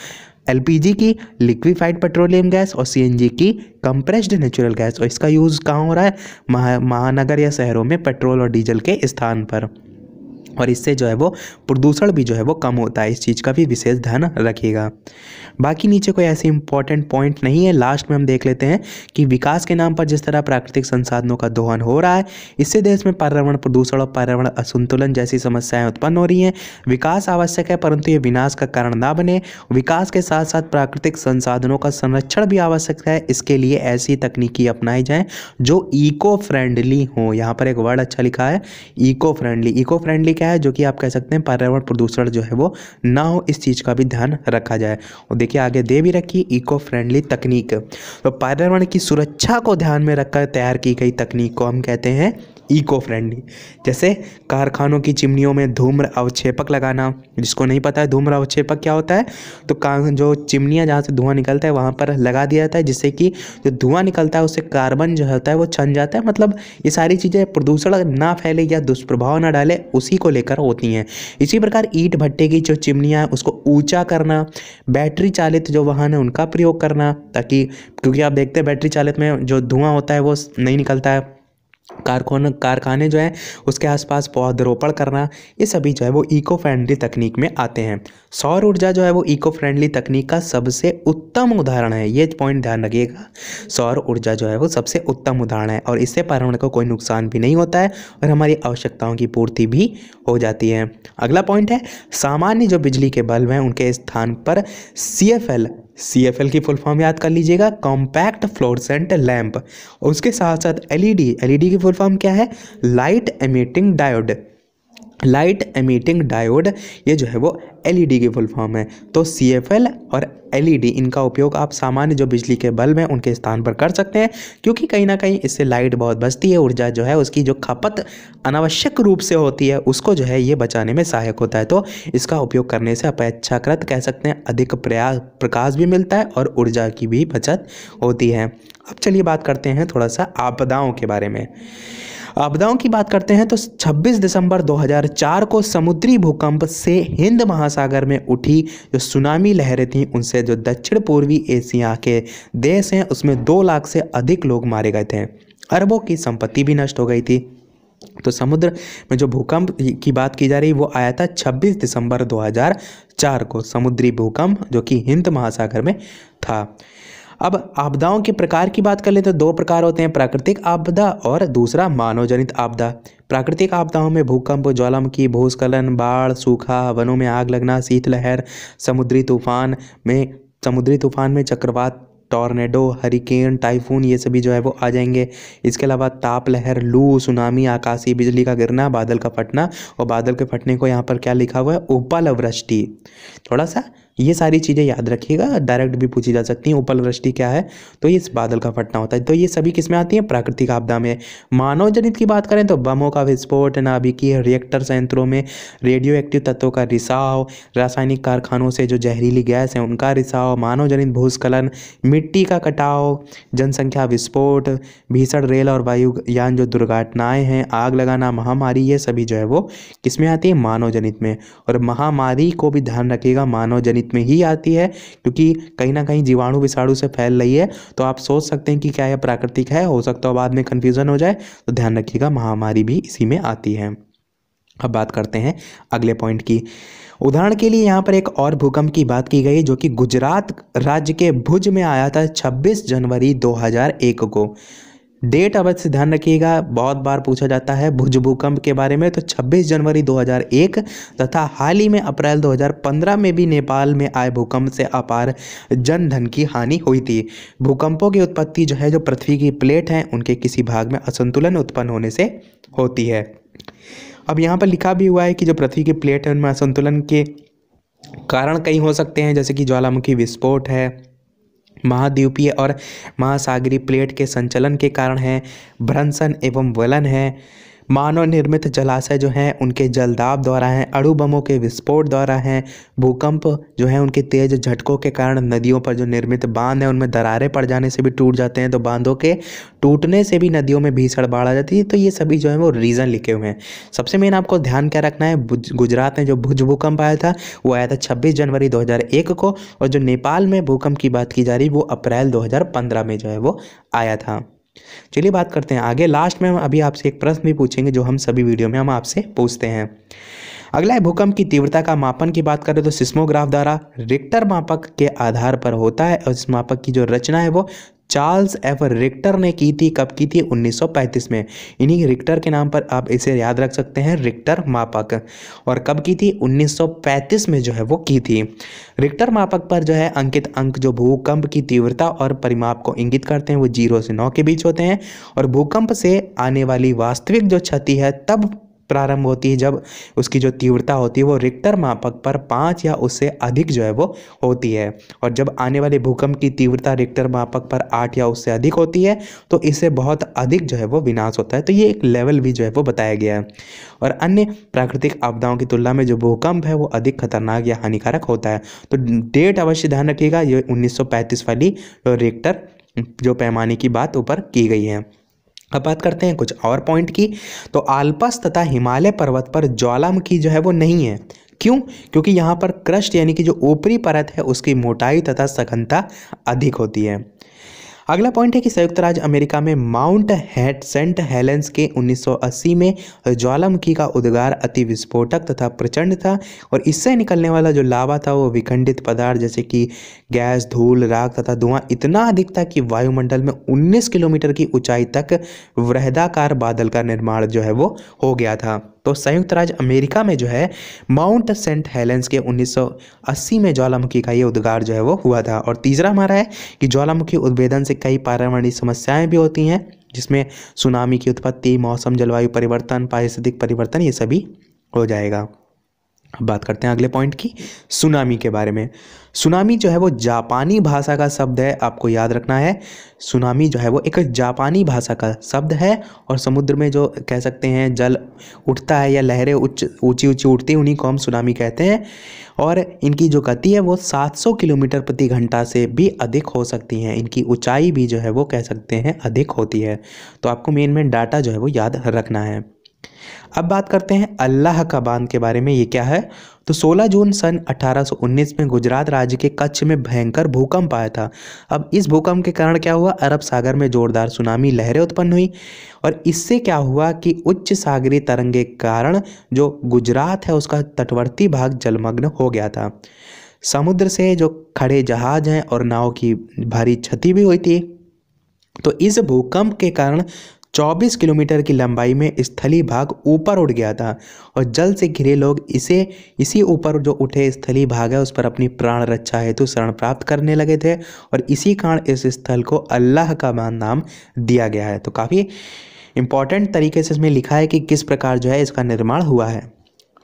एल की लिक्विफाइड पेट्रोलियम गैस और सी की कंप्रेस्ड नेचुरल गैस और इसका यूज़ कहाँ हो रहा है महा महानगर या शहरों में पेट्रोल और डीजल के स्थान पर और इससे जो है वो प्रदूषण भी जो है वो कम होता है इस चीज़ का भी विशेष ध्यान रखिएगा बाकी नीचे कोई ऐसे इंपॉर्टेंट पॉइंट नहीं है लास्ट में हम देख लेते हैं कि विकास के नाम पर जिस तरह प्राकृतिक संसाधनों का दोहन हो रहा है इससे देश में पर्यावरण प्रदूषण और पर्यावरण असंतुलन जैसी समस्याएं उत्पन्न हो रही हैं विकास आवश्यक है परंतु ये विनाश का कारण ना बने विकास के साथ साथ प्राकृतिक संसाधनों का संरक्षण भी आवश्यक है इसके लिए ऐसी तकनीकी अपनाई जाएँ जो इको फ्रेंडली हों यहाँ पर एक वर्ड अच्छा लिखा है इको फ्रेंडली इको फ्रेंडली क्या है जो कि आप कह सकते हैं पर्यावरण प्रदूषण जो है वो ना हो इस चीज़ का भी ध्यान रखा जाए और देखिए आगे दे भी रखी इको फ्रेंडली तकनीक तो पर्यावरण की सुरक्षा को ध्यान में रखकर तैयार की गई तकनीक को हम कहते हैं इको फ्रेंडली जैसे कारखानों की चिमनियों में धूम्र अवक्षेपक लगाना जिसको नहीं पता है धूम्र अवक्षेपक क्या होता है तो का जो चिमनियाँ जहाँ से धुआं निकलता है वहाँ पर लगा दिया जाता है जिससे कि जो धुआं निकलता है उससे कार्बन जो होता है वो छन जाता है मतलब ये सारी चीज़ें प्रदूषण ना फैले या दुष्प्रभाव ना डाले उसी को लेकर होती हैं इसी प्रकार ईट भट्टे की जो चिमनियाँ उसको ऊँचा करना बैटरी चालित जो वाहन है उनका प्रयोग करना ताकि क्योंकि आप देखते हैं बैटरी चालित में जो धुआँ होता है वो नहीं निकलता है कारखाना कारखाने जो हैं उसके आसपास पौधरोपण करना ये सभी जो है वो इको फ्रेंडली तकनीक में आते हैं सौर ऊर्जा जो है वो इको फ्रेंडली तकनीक का सबसे उत्तम उदाहरण है ये पॉइंट ध्यान रखिएगा सौर ऊर्जा जो है वो सबसे उत्तम उदाहरण है और इससे पर्यावरण को कोई नुकसान भी नहीं होता है और हमारी आवश्यकताओं की पूर्ति भी हो जाती है अगला पॉइंट है सामान्य जो बिजली के बल्ब हैं उनके स्थान पर सी सी एफ एल की फुल फॉर्म याद कर लीजिएगा कॉम्पैक्ट फ्लोरसेंट लैम्प और उसके साथ साथ L E D L E D की फुल फॉर्म क्या है light emitting diode light emitting diode ये जो है वो एलईडी की फुल फॉर्म है तो सी और एलईडी इनका उपयोग आप सामान्य जो बिजली के बल्ब हैं उनके स्थान पर कर सकते हैं क्योंकि कहीं ना कहीं इससे लाइट बहुत बचती है ऊर्जा जो है उसकी जो खपत अनावश्यक रूप से होती है उसको जो है ये बचाने में सहायक होता है तो इसका उपयोग करने से अपेक्षाकृत कह सकते हैं अधिक प्रयास प्रकाश भी मिलता है और ऊर्जा की भी बचत होती है अब चलिए बात करते हैं थोड़ा सा आपदाओं के बारे में आपदाओं की बात करते हैं तो 26 दिसंबर 2004 को समुद्री भूकंप से हिंद महासागर में उठी जो सुनामी लहरें थीं उनसे जो दक्षिण पूर्वी एशिया के देश हैं उसमें दो लाख से अधिक लोग मारे गए थे अरबों की संपत्ति भी नष्ट हो गई थी तो समुद्र में जो भूकंप की बात की जा रही वो आया था 26 दिसंबर 2004 को समुद्री भूकंप जो कि हिंद महासागर में था अब आपदाओं के प्रकार की बात कर ले तो दो प्रकार होते हैं प्राकृतिक आपदा और दूसरा मानवजनित आपदा प्राकृतिक आपदाओं में भूकंप ज्वालामुखी भूस्खलन बाढ़ सूखा वनों में आग लगना शीतलहर समुद्री तूफान में समुद्री तूफान में चक्रवात टॉर्नेडो हरिकेन टाइफून ये सभी जो है वो आ जाएंगे इसके अलावा ताप लहर लू सुनामी आकाशीय बिजली का गिरना बादल का फटना और बादल के फटने को यहाँ पर क्या लिखा हुआ है उपलवृष्टि थोड़ा सा ये सारी चीज़ें याद रखिएगा डायरेक्ट भी पूछी जा सकती हैं वृष्टि क्या है तो ये बादल का फटना होता है तो ये सभी किस में आती हैं प्राकृतिक आपदा में मानव जनित की बात करें तो बमों का विस्फोट नाभिकीय रिएक्टर संयंत्रों में रेडियो एक्टिव तत्वों का रिसाव रासायनिक कारखानों से जो जहरीली गैस है उनका रिसाव मानव जनित भूस्खलन मिट्टी का कटाव जनसंख्या विस्फोट भीषण रेल और वायुयान जो दुर्घटनाएँ हैं आग लगाना महामारी ये सभी जो है वो किस में आती है मानव जनित में और महामारी को भी ध्यान रखिएगा मानव जनित जीवित में ही आती है क्योंकि कहीं ना कहीं जीवाणु विषाणु से फैल रही है तो आप सोच सकते हैं कि क्या यह प्राकृतिक है हो सकता है बाद में कन्फ्यूज़न हो जाए तो ध्यान रखिएगा महामारी भी इसी में आती है अब बात करते हैं अगले पॉइंट की उदाहरण के लिए यहाँ पर एक और भूकंप की बात की गई जो कि गुजरात राज्य के भुज में आया था 26 जनवरी 2001 को डेट अवश्य ध्यान रखिएगा बहुत बार पूछा जाता है भुज भूकंप के बारे में तो 26 जनवरी 2001 तथा हाल ही में अप्रैल 2015 में भी नेपाल में आए भूकंप से अपार जन धन की हानि हुई थी भूकंपों की उत्पत्ति जो है जो पृथ्वी की प्लेट हैं उनके किसी भाग में असंतुलन उत्पन्न होने से होती है अब यहाँ पर लिखा भी हुआ है कि जो पृथ्वी की प्लेट है उनमें असंतुलन के कारण कई हो सकते हैं जैसे कि ज्वालामुखी विस्फोट है महाद्वीपीय और महासागरीय प्लेट के संचलन के कारण है भ्रंशन एवं वलन है मानव निर्मित जलाशय जो हैं उनके जलदाब द्वारा हैं अड़ुबमों के विस्फोट द्वारा हैं भूकंप जो है उनके तेज झटकों के कारण नदियों पर जो निर्मित बांध हैं उनमें दरारें पड़ जाने से भी टूट जाते हैं तो बांधों के टूटने से भी नदियों में भीषण बाढ़ आ जाती है तो ये सभी जो है वो रीज़न लिखे हुए हैं सबसे मेन आपको ध्यान क्या रखना है गुजरात में जो भुज भूकंप आया था वो आया था छब्बीस जनवरी दो को और जो नेपाल में भूकंप की बात की जा रही वो अप्रैल दो में जो है वो आया था चलिए बात करते हैं आगे लास्ट में हम अभी आपसे एक प्रश्न भी पूछेंगे जो हम सभी वीडियो में हम आपसे पूछते हैं अगला है भूकंप की तीव्रता का मापन की बात करें तो सिस्मोग्राफ द्वारा रिक्टर मापक के आधार पर होता है और इस मापक की जो रचना है वो चार्ल्स एफ रिक्टर ने की थी कब की थी 1935 में इन्हीं रिक्टर के नाम पर आप इसे याद रख सकते हैं रिक्टर मापक और कब की थी 1935 में जो है वो की थी रिक्टर मापक पर जो है अंकित अंक जो भूकंप की तीव्रता और परिमाप को इंगित करते हैं वो जीरो से नौ के बीच होते हैं और भूकंप से आने वाली वास्तविक जो क्षति है तब प्रारंभ होती है जब उसकी जो तीव्रता होती है वो रिक्टर मापक पर पाँच या उससे अधिक जो है वो होती है और जब आने वाले भूकंप की तीव्रता रिक्टर मापक पर आठ या उससे अधिक होती है तो इससे बहुत अधिक जो है वो विनाश होता है तो ये एक लेवल भी जो है वो बताया गया है और अन्य प्राकृतिक आपदाओं की तुलना में जो भूकंप है वो अधिक खतरनाक या हानिकारक होता है तो डेट अवश्य ध्यान रखिएगा ये उन्नीस वाली रिक्टर जो पैमाने की बात ऊपर की गई है अब बात करते हैं कुछ और पॉइंट की तो आल्पस तथा हिमालय पर्वत पर ज्वालामुखी जो है वो नहीं है क्यों क्योंकि यहाँ पर क्रस्ट यानी कि जो ऊपरी परत है उसकी मोटाई तथा सघनता अधिक होती है अगला पॉइंट है कि संयुक्त राज्य अमेरिका में माउंट हैट सेंट हेलेंस के 1980 में ज्वालामुखी का उद्गार अति विस्फोटक तथा प्रचंड था और इससे निकलने वाला जो लावा था वो विखंडित पदार्थ जैसे कि गैस धूल राख तथा धुआं इतना अधिक था कि वायुमंडल में 19 किलोमीटर की ऊंचाई तक वृहदाकार बादल का निर्माण जो है वो हो गया था तो संयुक्त राज्य अमेरिका में जो है माउंट सेंट हेलेंस के 1980 में ज्वालामुखी का ये उद्गार जो है वो हुआ था और तीसरा हमारा है कि ज्वालामुखी उद्भेदन से कई पारिवारिक समस्याएं भी होती हैं जिसमें सुनामी की उत्पत्ति मौसम जलवायु परिवर्तन पारिस्थितिक परिवर्तन ये सभी हो जाएगा अब बात करते हैं अगले पॉइंट की सुनामी के बारे में सुनामी जो है वो जापानी भाषा का शब्द है आपको याद रखना है सुनामी जो है वो एक जापानी भाषा का शब्द है और समुद्र में जो कह सकते हैं जल उठता है या लहरें उच्च ऊँची ऊँची उठती हैं उन्हीं को हम सुनामी कहते हैं और इनकी जो गति है वो 700 किलोमीटर प्रति घंटा से भी अधिक हो सकती हैं इनकी ऊँचाई भी जो है वो कह सकते हैं अधिक होती है तो आपको मेन मेन डाटा जो है वो याद रखना है अब बात करते हैं अल्लाह का बांध के बारे में ये क्या है तो 16 जून सन 1819 में गुजरात राज्य के कच्छ में भयंकर भूकंप आया था अब इस भूकंप के कारण क्या हुआ अरब सागर में जोरदार सुनामी लहरें उत्पन्न हुई और इससे क्या हुआ कि उच्च सागरी तरंगे के कारण जो गुजरात है उसका तटवर्ती भाग जलमग्न हो गया था समुद्र से जो खड़े जहाज हैं और नाव की भारी क्षति भी हुई थी तो इस भूकंप के कारण 24 किलोमीटर की लंबाई में स्थली भाग ऊपर उठ गया था और जल से घिरे लोग इसे इसी ऊपर जो उठे स्थली भाग है उस पर अपनी प्राण रक्षा हेतु शरण प्राप्त करने लगे थे और इसी कारण इस स्थल को अल्लाह का नाम दिया गया है तो काफ़ी इंपॉर्टेंट तरीके से इसमें लिखा है कि किस प्रकार जो है इसका निर्माण हुआ है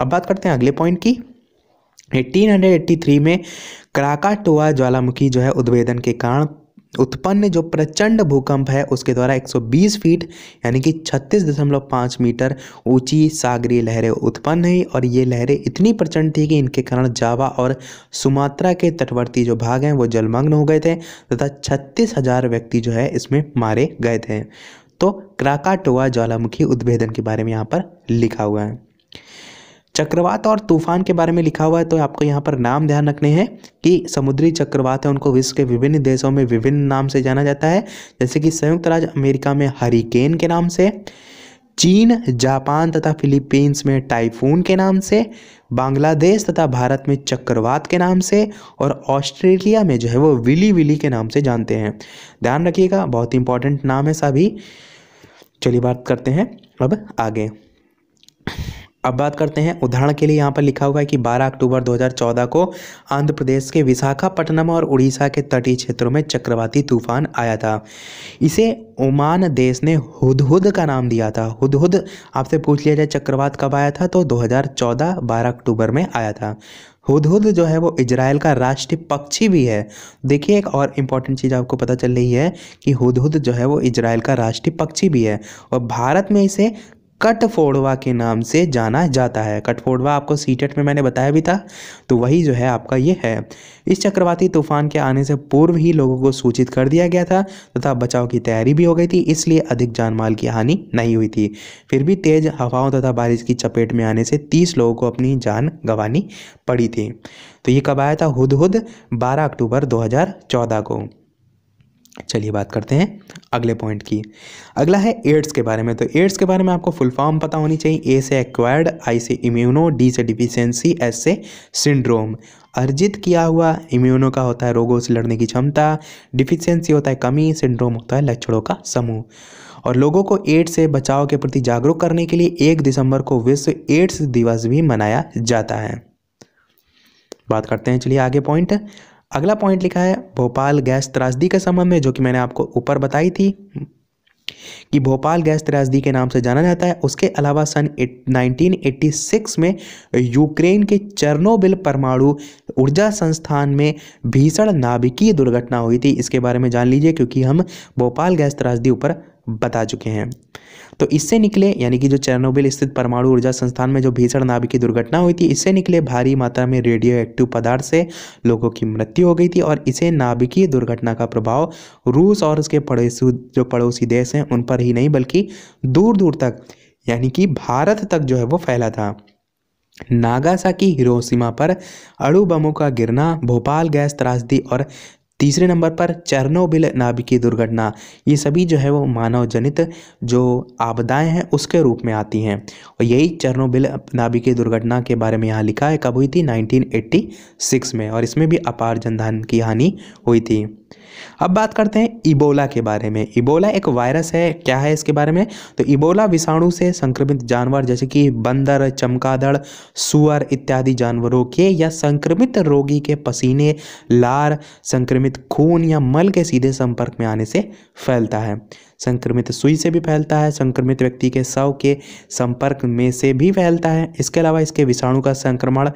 अब बात करते हैं अगले पॉइंट की 1883 में क्राकाटोआ ज्वालामुखी जो है उद्भेदन के कारण उत्पन्न जो प्रचंड भूकंप है उसके द्वारा 120 फीट यानी कि 36.5 मीटर ऊंची सागरीय लहरें उत्पन्न हुई और ये लहरें इतनी प्रचंड थी कि इनके कारण जावा और सुमात्रा के तटवर्ती जो भाग हैं वो जलमग्न हो गए थे तथा छत्तीस हजार व्यक्ति जो है इसमें मारे गए थे तो क्राकाटोआ ज्वालामुखी उद्भेदन के बारे में यहाँ पर लिखा हुआ है चक्रवात और तूफान के बारे में लिखा हुआ है तो आपको यहाँ पर नाम ध्यान रखने हैं कि समुद्री चक्रवात है उनको विश्व के विभिन्न देशों में विभिन्न नाम से जाना जाता है जैसे कि संयुक्त राज्य अमेरिका में हरिकेन के नाम से चीन जापान तथा फिलीपींस में टाइफून के नाम से बांग्लादेश तथा भारत में चक्रवात के नाम से और ऑस्ट्रेलिया में जो है वो विली विली के नाम से जानते हैं ध्यान रखिएगा बहुत इंपॉर्टेंट नाम है सभी चलिए बात करते हैं अब आगे अब बात करते हैं उदाहरण के लिए यहाँ पर लिखा हुआ है कि 12 अक्टूबर 2014 को आंध्र प्रदेश के विशाखापट्टनम और उड़ीसा के तटीय क्षेत्रों में चक्रवाती तूफान आया था इसे ओमान देश ने हुदहुद का नाम दिया था हुदहुद आपसे पूछ लिया जाए चक्रवात कब आया था तो 2014 12 अक्टूबर में आया था हुदहुद जो है वो इजराइल का राष्ट्रीय पक्षी भी है देखिए एक और इम्पॉर्टेंट चीज़ आपको पता चल रही है कि हुदहुद जो है वो इजराइल का राष्ट्रीय पक्षी भी है और भारत में इसे कटफोड़वा के नाम से जाना जाता है कटफोड़वा आपको सीटेट e में मैंने बताया भी था तो वही जो है आपका ये है इस चक्रवाती तूफान के आने से पूर्व ही लोगों को सूचित कर दिया गया था तथा तो बचाव की तैयारी भी हो गई थी इसलिए अधिक जानमाल की हानि नहीं हुई थी फिर भी तेज हवाओं तथा बारिश की चपेट में आने से तीस लोगों को अपनी जान गंवानी पड़ी थी तो ये कब आया था हुद हुद बारह अक्टूबर दो को चलिए बात करते हैं अगले पॉइंट की अगला है एड्स के बारे में तो एड्स के बारे में आपको फुल फॉर्म पता होनी चाहिए ए से एक्वायर्ड आई से इम्यूनो डी से डिफिशेंसी एस से सिंड्रोम अर्जित किया हुआ इम्यूनो का होता है रोगों से लड़ने की क्षमता डिफिशेंसी होता है कमी सिंड्रोम होता है लक्षणों का समूह और लोगों को एड्स से बचाव के प्रति जागरूक करने के लिए एक दिसंबर को विश्व एड्स दिवस भी मनाया जाता है बात करते हैं चलिए आगे पॉइंट अगला पॉइंट लिखा है भोपाल गैस त्रासदी के संबंध में जो कि मैंने आपको ऊपर बताई थी कि भोपाल गैस त्रासदी के नाम से जाना जाता है उसके अलावा सन 1986 में यूक्रेन के चरनोबिल परमाणु ऊर्जा संस्थान में भीषण नाभिकीय दुर्घटना हुई थी इसके बारे में जान लीजिए क्योंकि हम भोपाल गैस त्रासदी ऊपर बता चुके हैं तो इससे निकले यानी कि जो चेरनोबिल स्थित परमाणु ऊर्जा संस्थान में जो भीषण नाभिक की दुर्घटना हुई थी इससे निकले भारी मात्रा में रेडियो एक्टिव पदार्थ से लोगों की मृत्यु हो गई थी और इसे नाभिकीय दुर्घटना का प्रभाव रूस और उसके पड़ोसी जो पड़ोसी देश हैं उन पर ही नहीं बल्कि दूर दूर तक यानी कि भारत तक जो है वो फैला था नागासाकी हिरोशिमा पर अड़ू बमों का गिरना भोपाल गैस त्रासदी और तीसरे नंबर पर चरनोबिल नाभिकीय दुर्घटना ये सभी जो है वो मानव जनित जो आपदाएं हैं उसके रूप में आती हैं और यही चरनोबिल नाभिकीय दुर्घटना के बारे में यहाँ लिखा है कब हुई थी 1986 में और इसमें भी अपार जनधन की हानि हुई थी अब बात करते हैं इबोला के बारे में इबोला एक वायरस है क्या है इसके बारे में तो इबोला विषाणु से संक्रमित जानवर जैसे कि बंदर चमकादड़ सुअर इत्यादि जानवरों के या संक्रमित रोगी के पसीने लार संक्रमित खून या मल के सीधे संपर्क में आने से फैलता है संक्रमित सुई से भी फैलता है संक्रमित व्यक्ति के शव के संपर्क में से भी फैलता है इसके अलावा इसके विषाणु का संक्रमण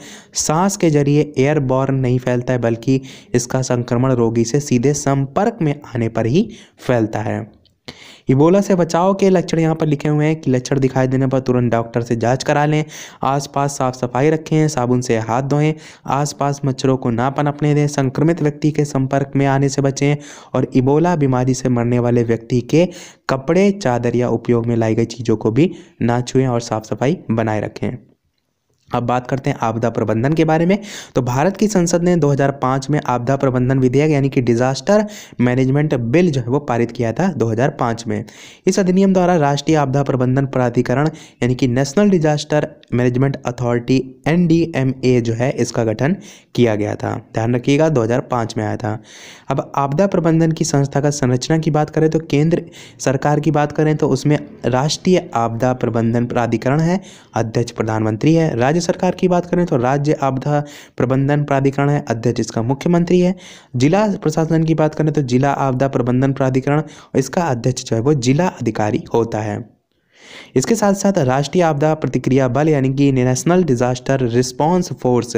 सांस के जरिए एयरबॉर्न नहीं फैलता है बल्कि इसका संक्रमण रोगी से सीधे संपर्क में आने पर ही फैलता है इबोला से बचाव के लक्षण यहाँ पर लिखे हुए हैं कि लक्षण दिखाई देने पर तुरंत डॉक्टर से जाँच करा लें आसपास साफ सफाई रखें साबुन से हाथ धोएं आसपास मच्छरों को ना पनपने दें संक्रमित व्यक्ति के संपर्क में आने से बचें और इबोला बीमारी से मरने वाले व्यक्ति के कपड़े चादर या उपयोग में लाई गई चीज़ों को भी ना छुएं और साफ सफाई बनाए रखें अब बात करते हैं आपदा प्रबंधन के बारे में तो भारत की संसद ने 2005 में आपदा प्रबंधन विधेयक यानी कि डिजास्टर मैनेजमेंट बिल जो है वो पारित किया था 2005 में इस अधिनियम द्वारा राष्ट्रीय आपदा प्रबंधन प्राधिकरण यानी कि national disaster management authority N जो है इसका गठन किया गया था ध्यान रखिएगा दो में आया था अब आपदा प्रबंधन की संस्था का संरचना की बात करें तो केंद्र सरकार की बात करें तो उसमें राष्ट्रीय आपदा प्रबंधन प्राधिकरण है अध्यक्ष प्रधानमंत्री है राज्य सरकार की बात करें तो राज्य आपदा प्रबंधन प्राधिकरण है अध्यक्ष इसका मुख्यमंत्री है जिला प्रशासन की बात करें तो जिला आपदा प्रबंधन प्राधिकरण इसका अध्यक्ष जो है वो जिला अधिकारी होता है इसके साथ साथ राष्ट्रीय आपदा प्रतिक्रिया बल यानी कि national disaster response force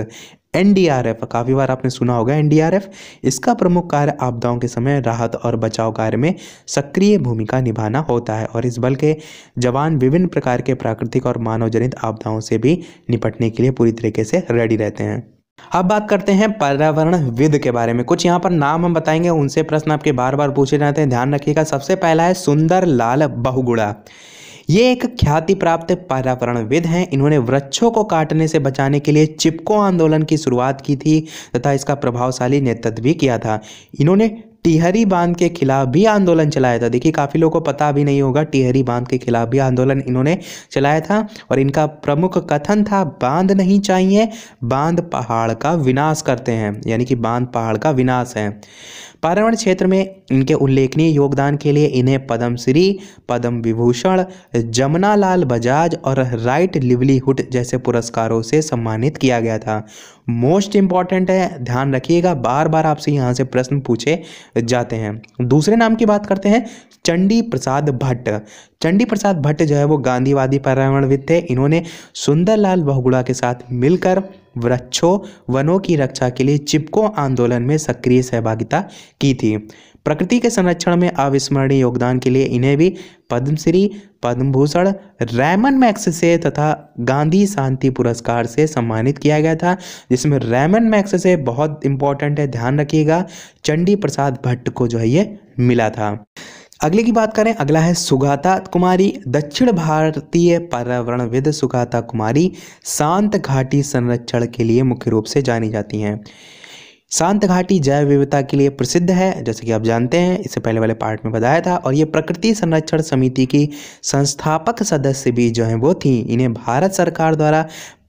NDRF काफ़ी बार आपने सुना होगा एनडीआरएफ इसका प्रमुख कार्य आपदाओं के समय राहत और बचाव कार्य में सक्रिय भूमिका निभाना होता है और इस बल के जवान विभिन्न प्रकार के प्राकृतिक और मानव जनित आपदाओं से भी निपटने के लिए पूरी तरीके से रेडी रहते हैं अब बात करते हैं पर्यावरण विद के बारे में कुछ यहाँ पर नाम हम बताएंगे उनसे प्रश्न आपके बार बार पूछे जाते हैं ध्यान रखिएगा सबसे पहला है सुंदर लाल बहुगुड़ा ये एक ख्याति प्राप्त पर्यावरणविद हैं इन्होंने वृक्षों को काटने से बचाने के लिए चिपको आंदोलन की शुरुआत की थी तथा इसका प्रभावशाली नेतृत्व भी किया था इन्होंने टिहरी बांध के खिलाफ भी आंदोलन चलाया था देखिए काफ़ी लोगों को पता भी नहीं होगा टिहरी बांध के खिलाफ भी आंदोलन इन्होंने चलाया था और इनका प्रमुख कथन था बांध नहीं चाहिए बांध पहाड़ का विनाश करते हैं यानी कि बांध पहाड़ का विनाश है पर्यावरण क्षेत्र में इनके उल्लेखनीय योगदान के लिए इन्हें पद्मश्री पद्म विभूषण लाल बजाज और राइट लिवलीहुड जैसे पुरस्कारों से सम्मानित किया गया था मोस्ट इम्पॉर्टेंट है ध्यान रखिएगा बार बार आपसे यहाँ से प्रश्न पूछे जाते हैं दूसरे नाम की बात करते हैं चंडी प्रसाद भट्ट चंडी प्रसाद भट्ट जो है वो गांधीवादी पर्यावरणविद थे इन्होंने सुंदरलाल बहुगुड़ा के साथ मिलकर वृक्षों वनों की रक्षा के लिए चिपको आंदोलन में सक्रिय सहभागिता की थी प्रकृति के संरक्षण में अविस्मरणीय योगदान के लिए इन्हें भी Padmashri Padma Bhushan Ramon Magsaysay तथा गांधी शांति पुरस्कार से सम्मानित किया गया था जिसमें रैमन मैक्स से बहुत इंपॉर्टेंट है ध्यान रखिएगा चंडी प्रसाद भट्ट को जो है ये मिला था अगले की बात करें अगला है सुगाता कुमारी दक्षिण भारतीय पर्यावरणविद सुगाता कुमारी शांत घाटी संरक्षण के लिए मुख्य रूप से जानी जाती हैं शांत घाटी जैव विविधता के लिए प्रसिद्ध है जैसे कि आप जानते हैं इससे पहले वाले पार्ट में बताया था और ये प्रकृति संरक्षण समिति की संस्थापक सदस्य भी जो हैं वो थी इन्हें भारत सरकार द्वारा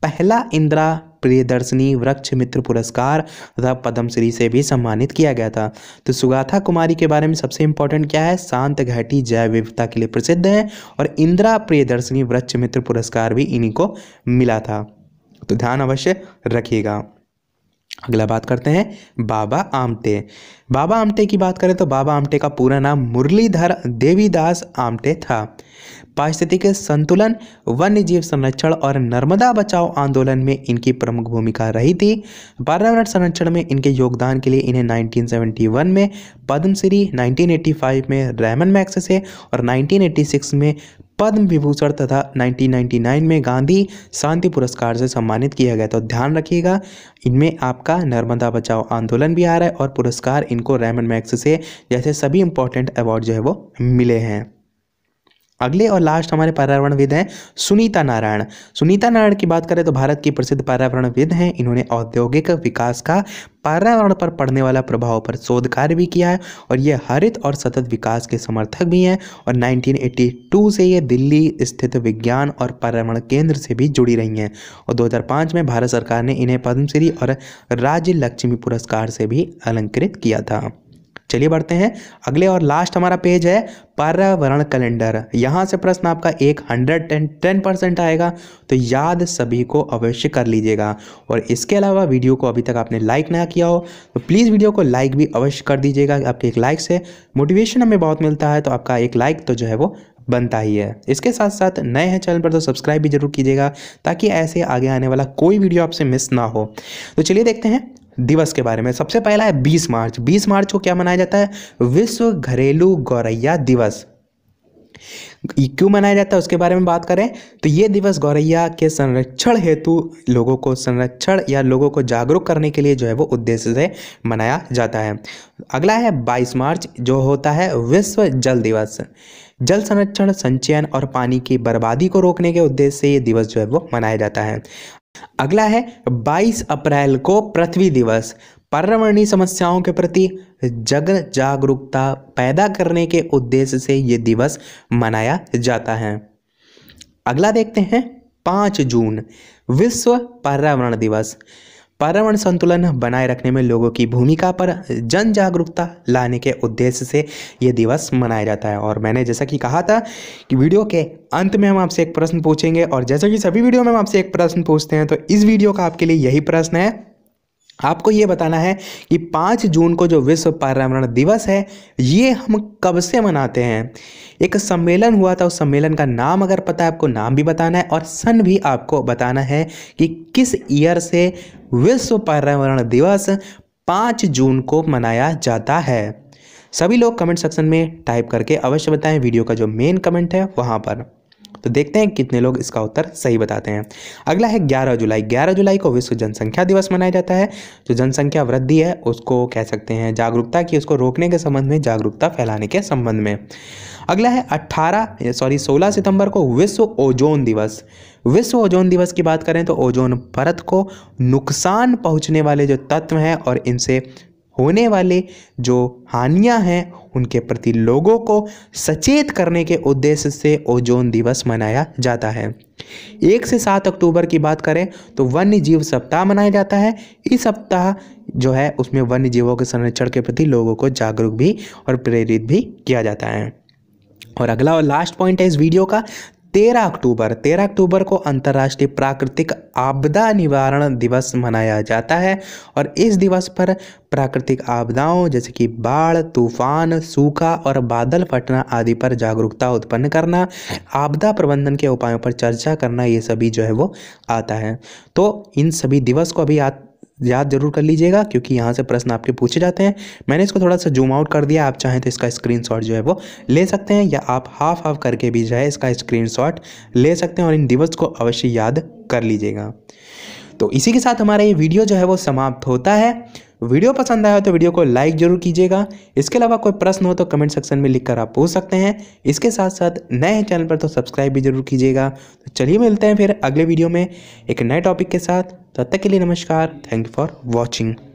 पहला इंदिरा प्रियदर्शनी वृक्ष मित्र पुरस्कार तथा पद्मश्री से भी सम्मानित किया गया था तो सुगाथा कुमारी के बारे में सबसे इंपॉर्टेंट क्या है शांत घाटी जैव विविधता के लिए प्रसिद्ध है और इंदिरा प्रियदर्शनी वृक्ष मित्र पुरस्कार भी इन्हीं को मिला था तो ध्यान अवश्य रखिएगा अगला बात करते हैं बाबा आमटे बाबा आमटे की बात करें तो बाबा आमटे का पूरा नाम मुरलीधर देवीदास आमटे था पारिस्थितिक संतुलन वन्य जीव संरक्षण और नर्मदा बचाओ आंदोलन में इनकी प्रमुख भूमिका रही थी पर्यावरण संरक्षण में इनके योगदान के लिए इन्हें 1971 में पद्मश्री 1985 में रैमन मैक्स से और 1986 में पद्म विभूषण तथा 1999 में गांधी शांति पुरस्कार से सम्मानित किया गया तो ध्यान रखिएगा इनमें आपका नर्मदा बचाओ आंदोलन भी आ रहा है और पुरस्कार इनको रैमन मैक्स से जैसे सभी इंपॉर्टेंट अवार्ड जो है वो मिले हैं अगले और लास्ट हमारे पर्यावरणविद हैं सुनीता नारायण सुनीता नारायण की बात करें तो भारत की प्रसिद्ध पर्यावरणविद हैं इन्होंने औद्योगिक विकास का पर्यावरण पर पड़ने वाला प्रभाव पर शोध कार्य भी किया है और ये हरित और सतत विकास के समर्थक भी हैं और 1982 से ये दिल्ली स्थित विज्ञान और पर्यावरण केंद्र से भी जुड़ी रही हैं और 2005 में भारत सरकार ने इन्हें पद्मश्री और राज्य लक्ष्मी पुरस्कार से भी अलंकृत किया था चलिए बढ़ते हैं अगले और लास्ट हमारा पेज है पर्यावरण कैलेंडर यहाँ से प्रश्न आपका एक हंड्रेड टेन टेन परसेंट आएगा तो याद सभी को अवश्य कर लीजिएगा और इसके अलावा वीडियो को अभी तक आपने लाइक ना किया हो तो प्लीज़ वीडियो को लाइक भी अवश्य कर दीजिएगा आपके एक लाइक से मोटिवेशन हमें बहुत मिलता है तो आपका एक लाइक तो जो है वो बनता ही है इसके साथ साथ नए हैं चैनल पर तो सब्सक्राइब भी जरूर कीजिएगा ताकि ऐसे आगे आने वाला कोई वीडियो आपसे मिस ना हो तो चलिए देखते हैं दिवस के बारे में सबसे पहला है 20 मार्च 20 मार्च को क्या मनाया जाता है विश्व घरेलू गौरैया दिवस क्यों मनाया जाता है उसके बारे में बात करें तो ये दिवस गौरैया के संरक्षण हेतु लोगों को संरक्षण या लोगों को जागरूक करने के लिए जो है वो उद्देश्य से मनाया जाता है अगला है 22 मार्च जो होता है विश्व जल दिवस जल संरक्षण संचयन और पानी की बर्बादी को रोकने के उद्देश्य से ये दिवस जो है वो मनाया जाता है अगला है 22 अप्रैल को पृथ्वी दिवस पर्यावरणीय समस्याओं के प्रति जग जागरूकता पैदा करने के उद्देश्य से ये दिवस मनाया जाता है अगला देखते हैं 5 जून विश्व पर्यावरण दिवस पर्यावरण संतुलन बनाए रखने में लोगों की भूमिका पर जन जागरूकता लाने के उद्देश्य से ये दिवस मनाया जाता है और मैंने जैसा कि कहा था कि वीडियो के अंत में हम आपसे एक प्रश्न पूछेंगे और जैसा कि सभी वीडियो में हम आपसे एक प्रश्न पूछते हैं तो इस वीडियो का आपके लिए यही प्रश्न है आपको ये बताना है कि पाँच जून को जो विश्व पर्यावरण दिवस है ये हम कब से मनाते हैं एक सम्मेलन हुआ था उस सम्मेलन का नाम अगर पता है आपको नाम भी बताना है और सन भी आपको बताना है कि किस ईयर से विश्व पर्यावरण दिवस पाँच जून को मनाया जाता है सभी लोग कमेंट सेक्शन में टाइप करके अवश्य बताएं वीडियो का जो मेन कमेंट है वहाँ पर तो देखते हैं कितने लोग इसका उत्तर सही बताते हैं अगला है ग्यारह जुलाई ग्यारह जुलाई को विश्व जनसंख्या दिवस मनाया जाता है जो जनसंख्या वृद्धि है उसको कह सकते हैं जागरूकता की उसको रोकने के संबंध में जागरूकता फैलाने के संबंध में अगला है 18 सॉरी 16 सितंबर को विश्व ओजोन दिवस विश्व ओजोन दिवस की बात करें तो ओजोन परत को नुकसान पहुंचने वाले जो तत्व हैं और इनसे होने वाले जो हानियां हैं उनके प्रति लोगों को सचेत करने के उद्देश्य से ओजोन दिवस मनाया जाता है एक से सात अक्टूबर की बात करें तो वन्य जीव सप्ताह मनाया जाता है इस सप्ताह जो है उसमें वन्य जीवों के संरक्षण के प्रति लोगों को जागरूक भी और प्रेरित भी किया जाता है और अगला और लास्ट पॉइंट है इस वीडियो का तेरह अक्टूबर तेरह अक्टूबर को अंतर्राष्ट्रीय प्राकृतिक आपदा निवारण दिवस मनाया जाता है और इस दिवस पर प्राकृतिक आपदाओं जैसे कि बाढ़ तूफान सूखा और बादल फटना आदि पर जागरूकता उत्पन्न करना आपदा प्रबंधन के उपायों पर चर्चा करना ये सभी जो है वो आता है तो इन सभी दिवस को अभी याद याद जरूर कर लीजिएगा क्योंकि यहाँ से प्रश्न आपके पूछे जाते हैं मैंने इसको थोड़ा सा जूम आउट कर दिया आप चाहें तो इसका स्क्रीनशॉट जो है वो ले सकते हैं या आप हाफ हाफ करके भी जो है इसका स्क्रीनशॉट ले सकते हैं और इन दिवस को अवश्य याद कर लीजिएगा तो इसी के साथ हमारा ये वीडियो जो है वो समाप्त होता है वीडियो पसंद आया हो तो वीडियो को लाइक जरूर कीजिएगा इसके अलावा कोई प्रश्न हो तो कमेंट सेक्शन में लिखकर आप पूछ सकते हैं इसके साथ साथ नए हैं चैनल पर तो सब्सक्राइब भी जरूर कीजिएगा तो चलिए मिलते हैं फिर अगले वीडियो में एक नए टॉपिक के साथ तब तक के लिए नमस्कार थैंक यू फॉर वॉचिंग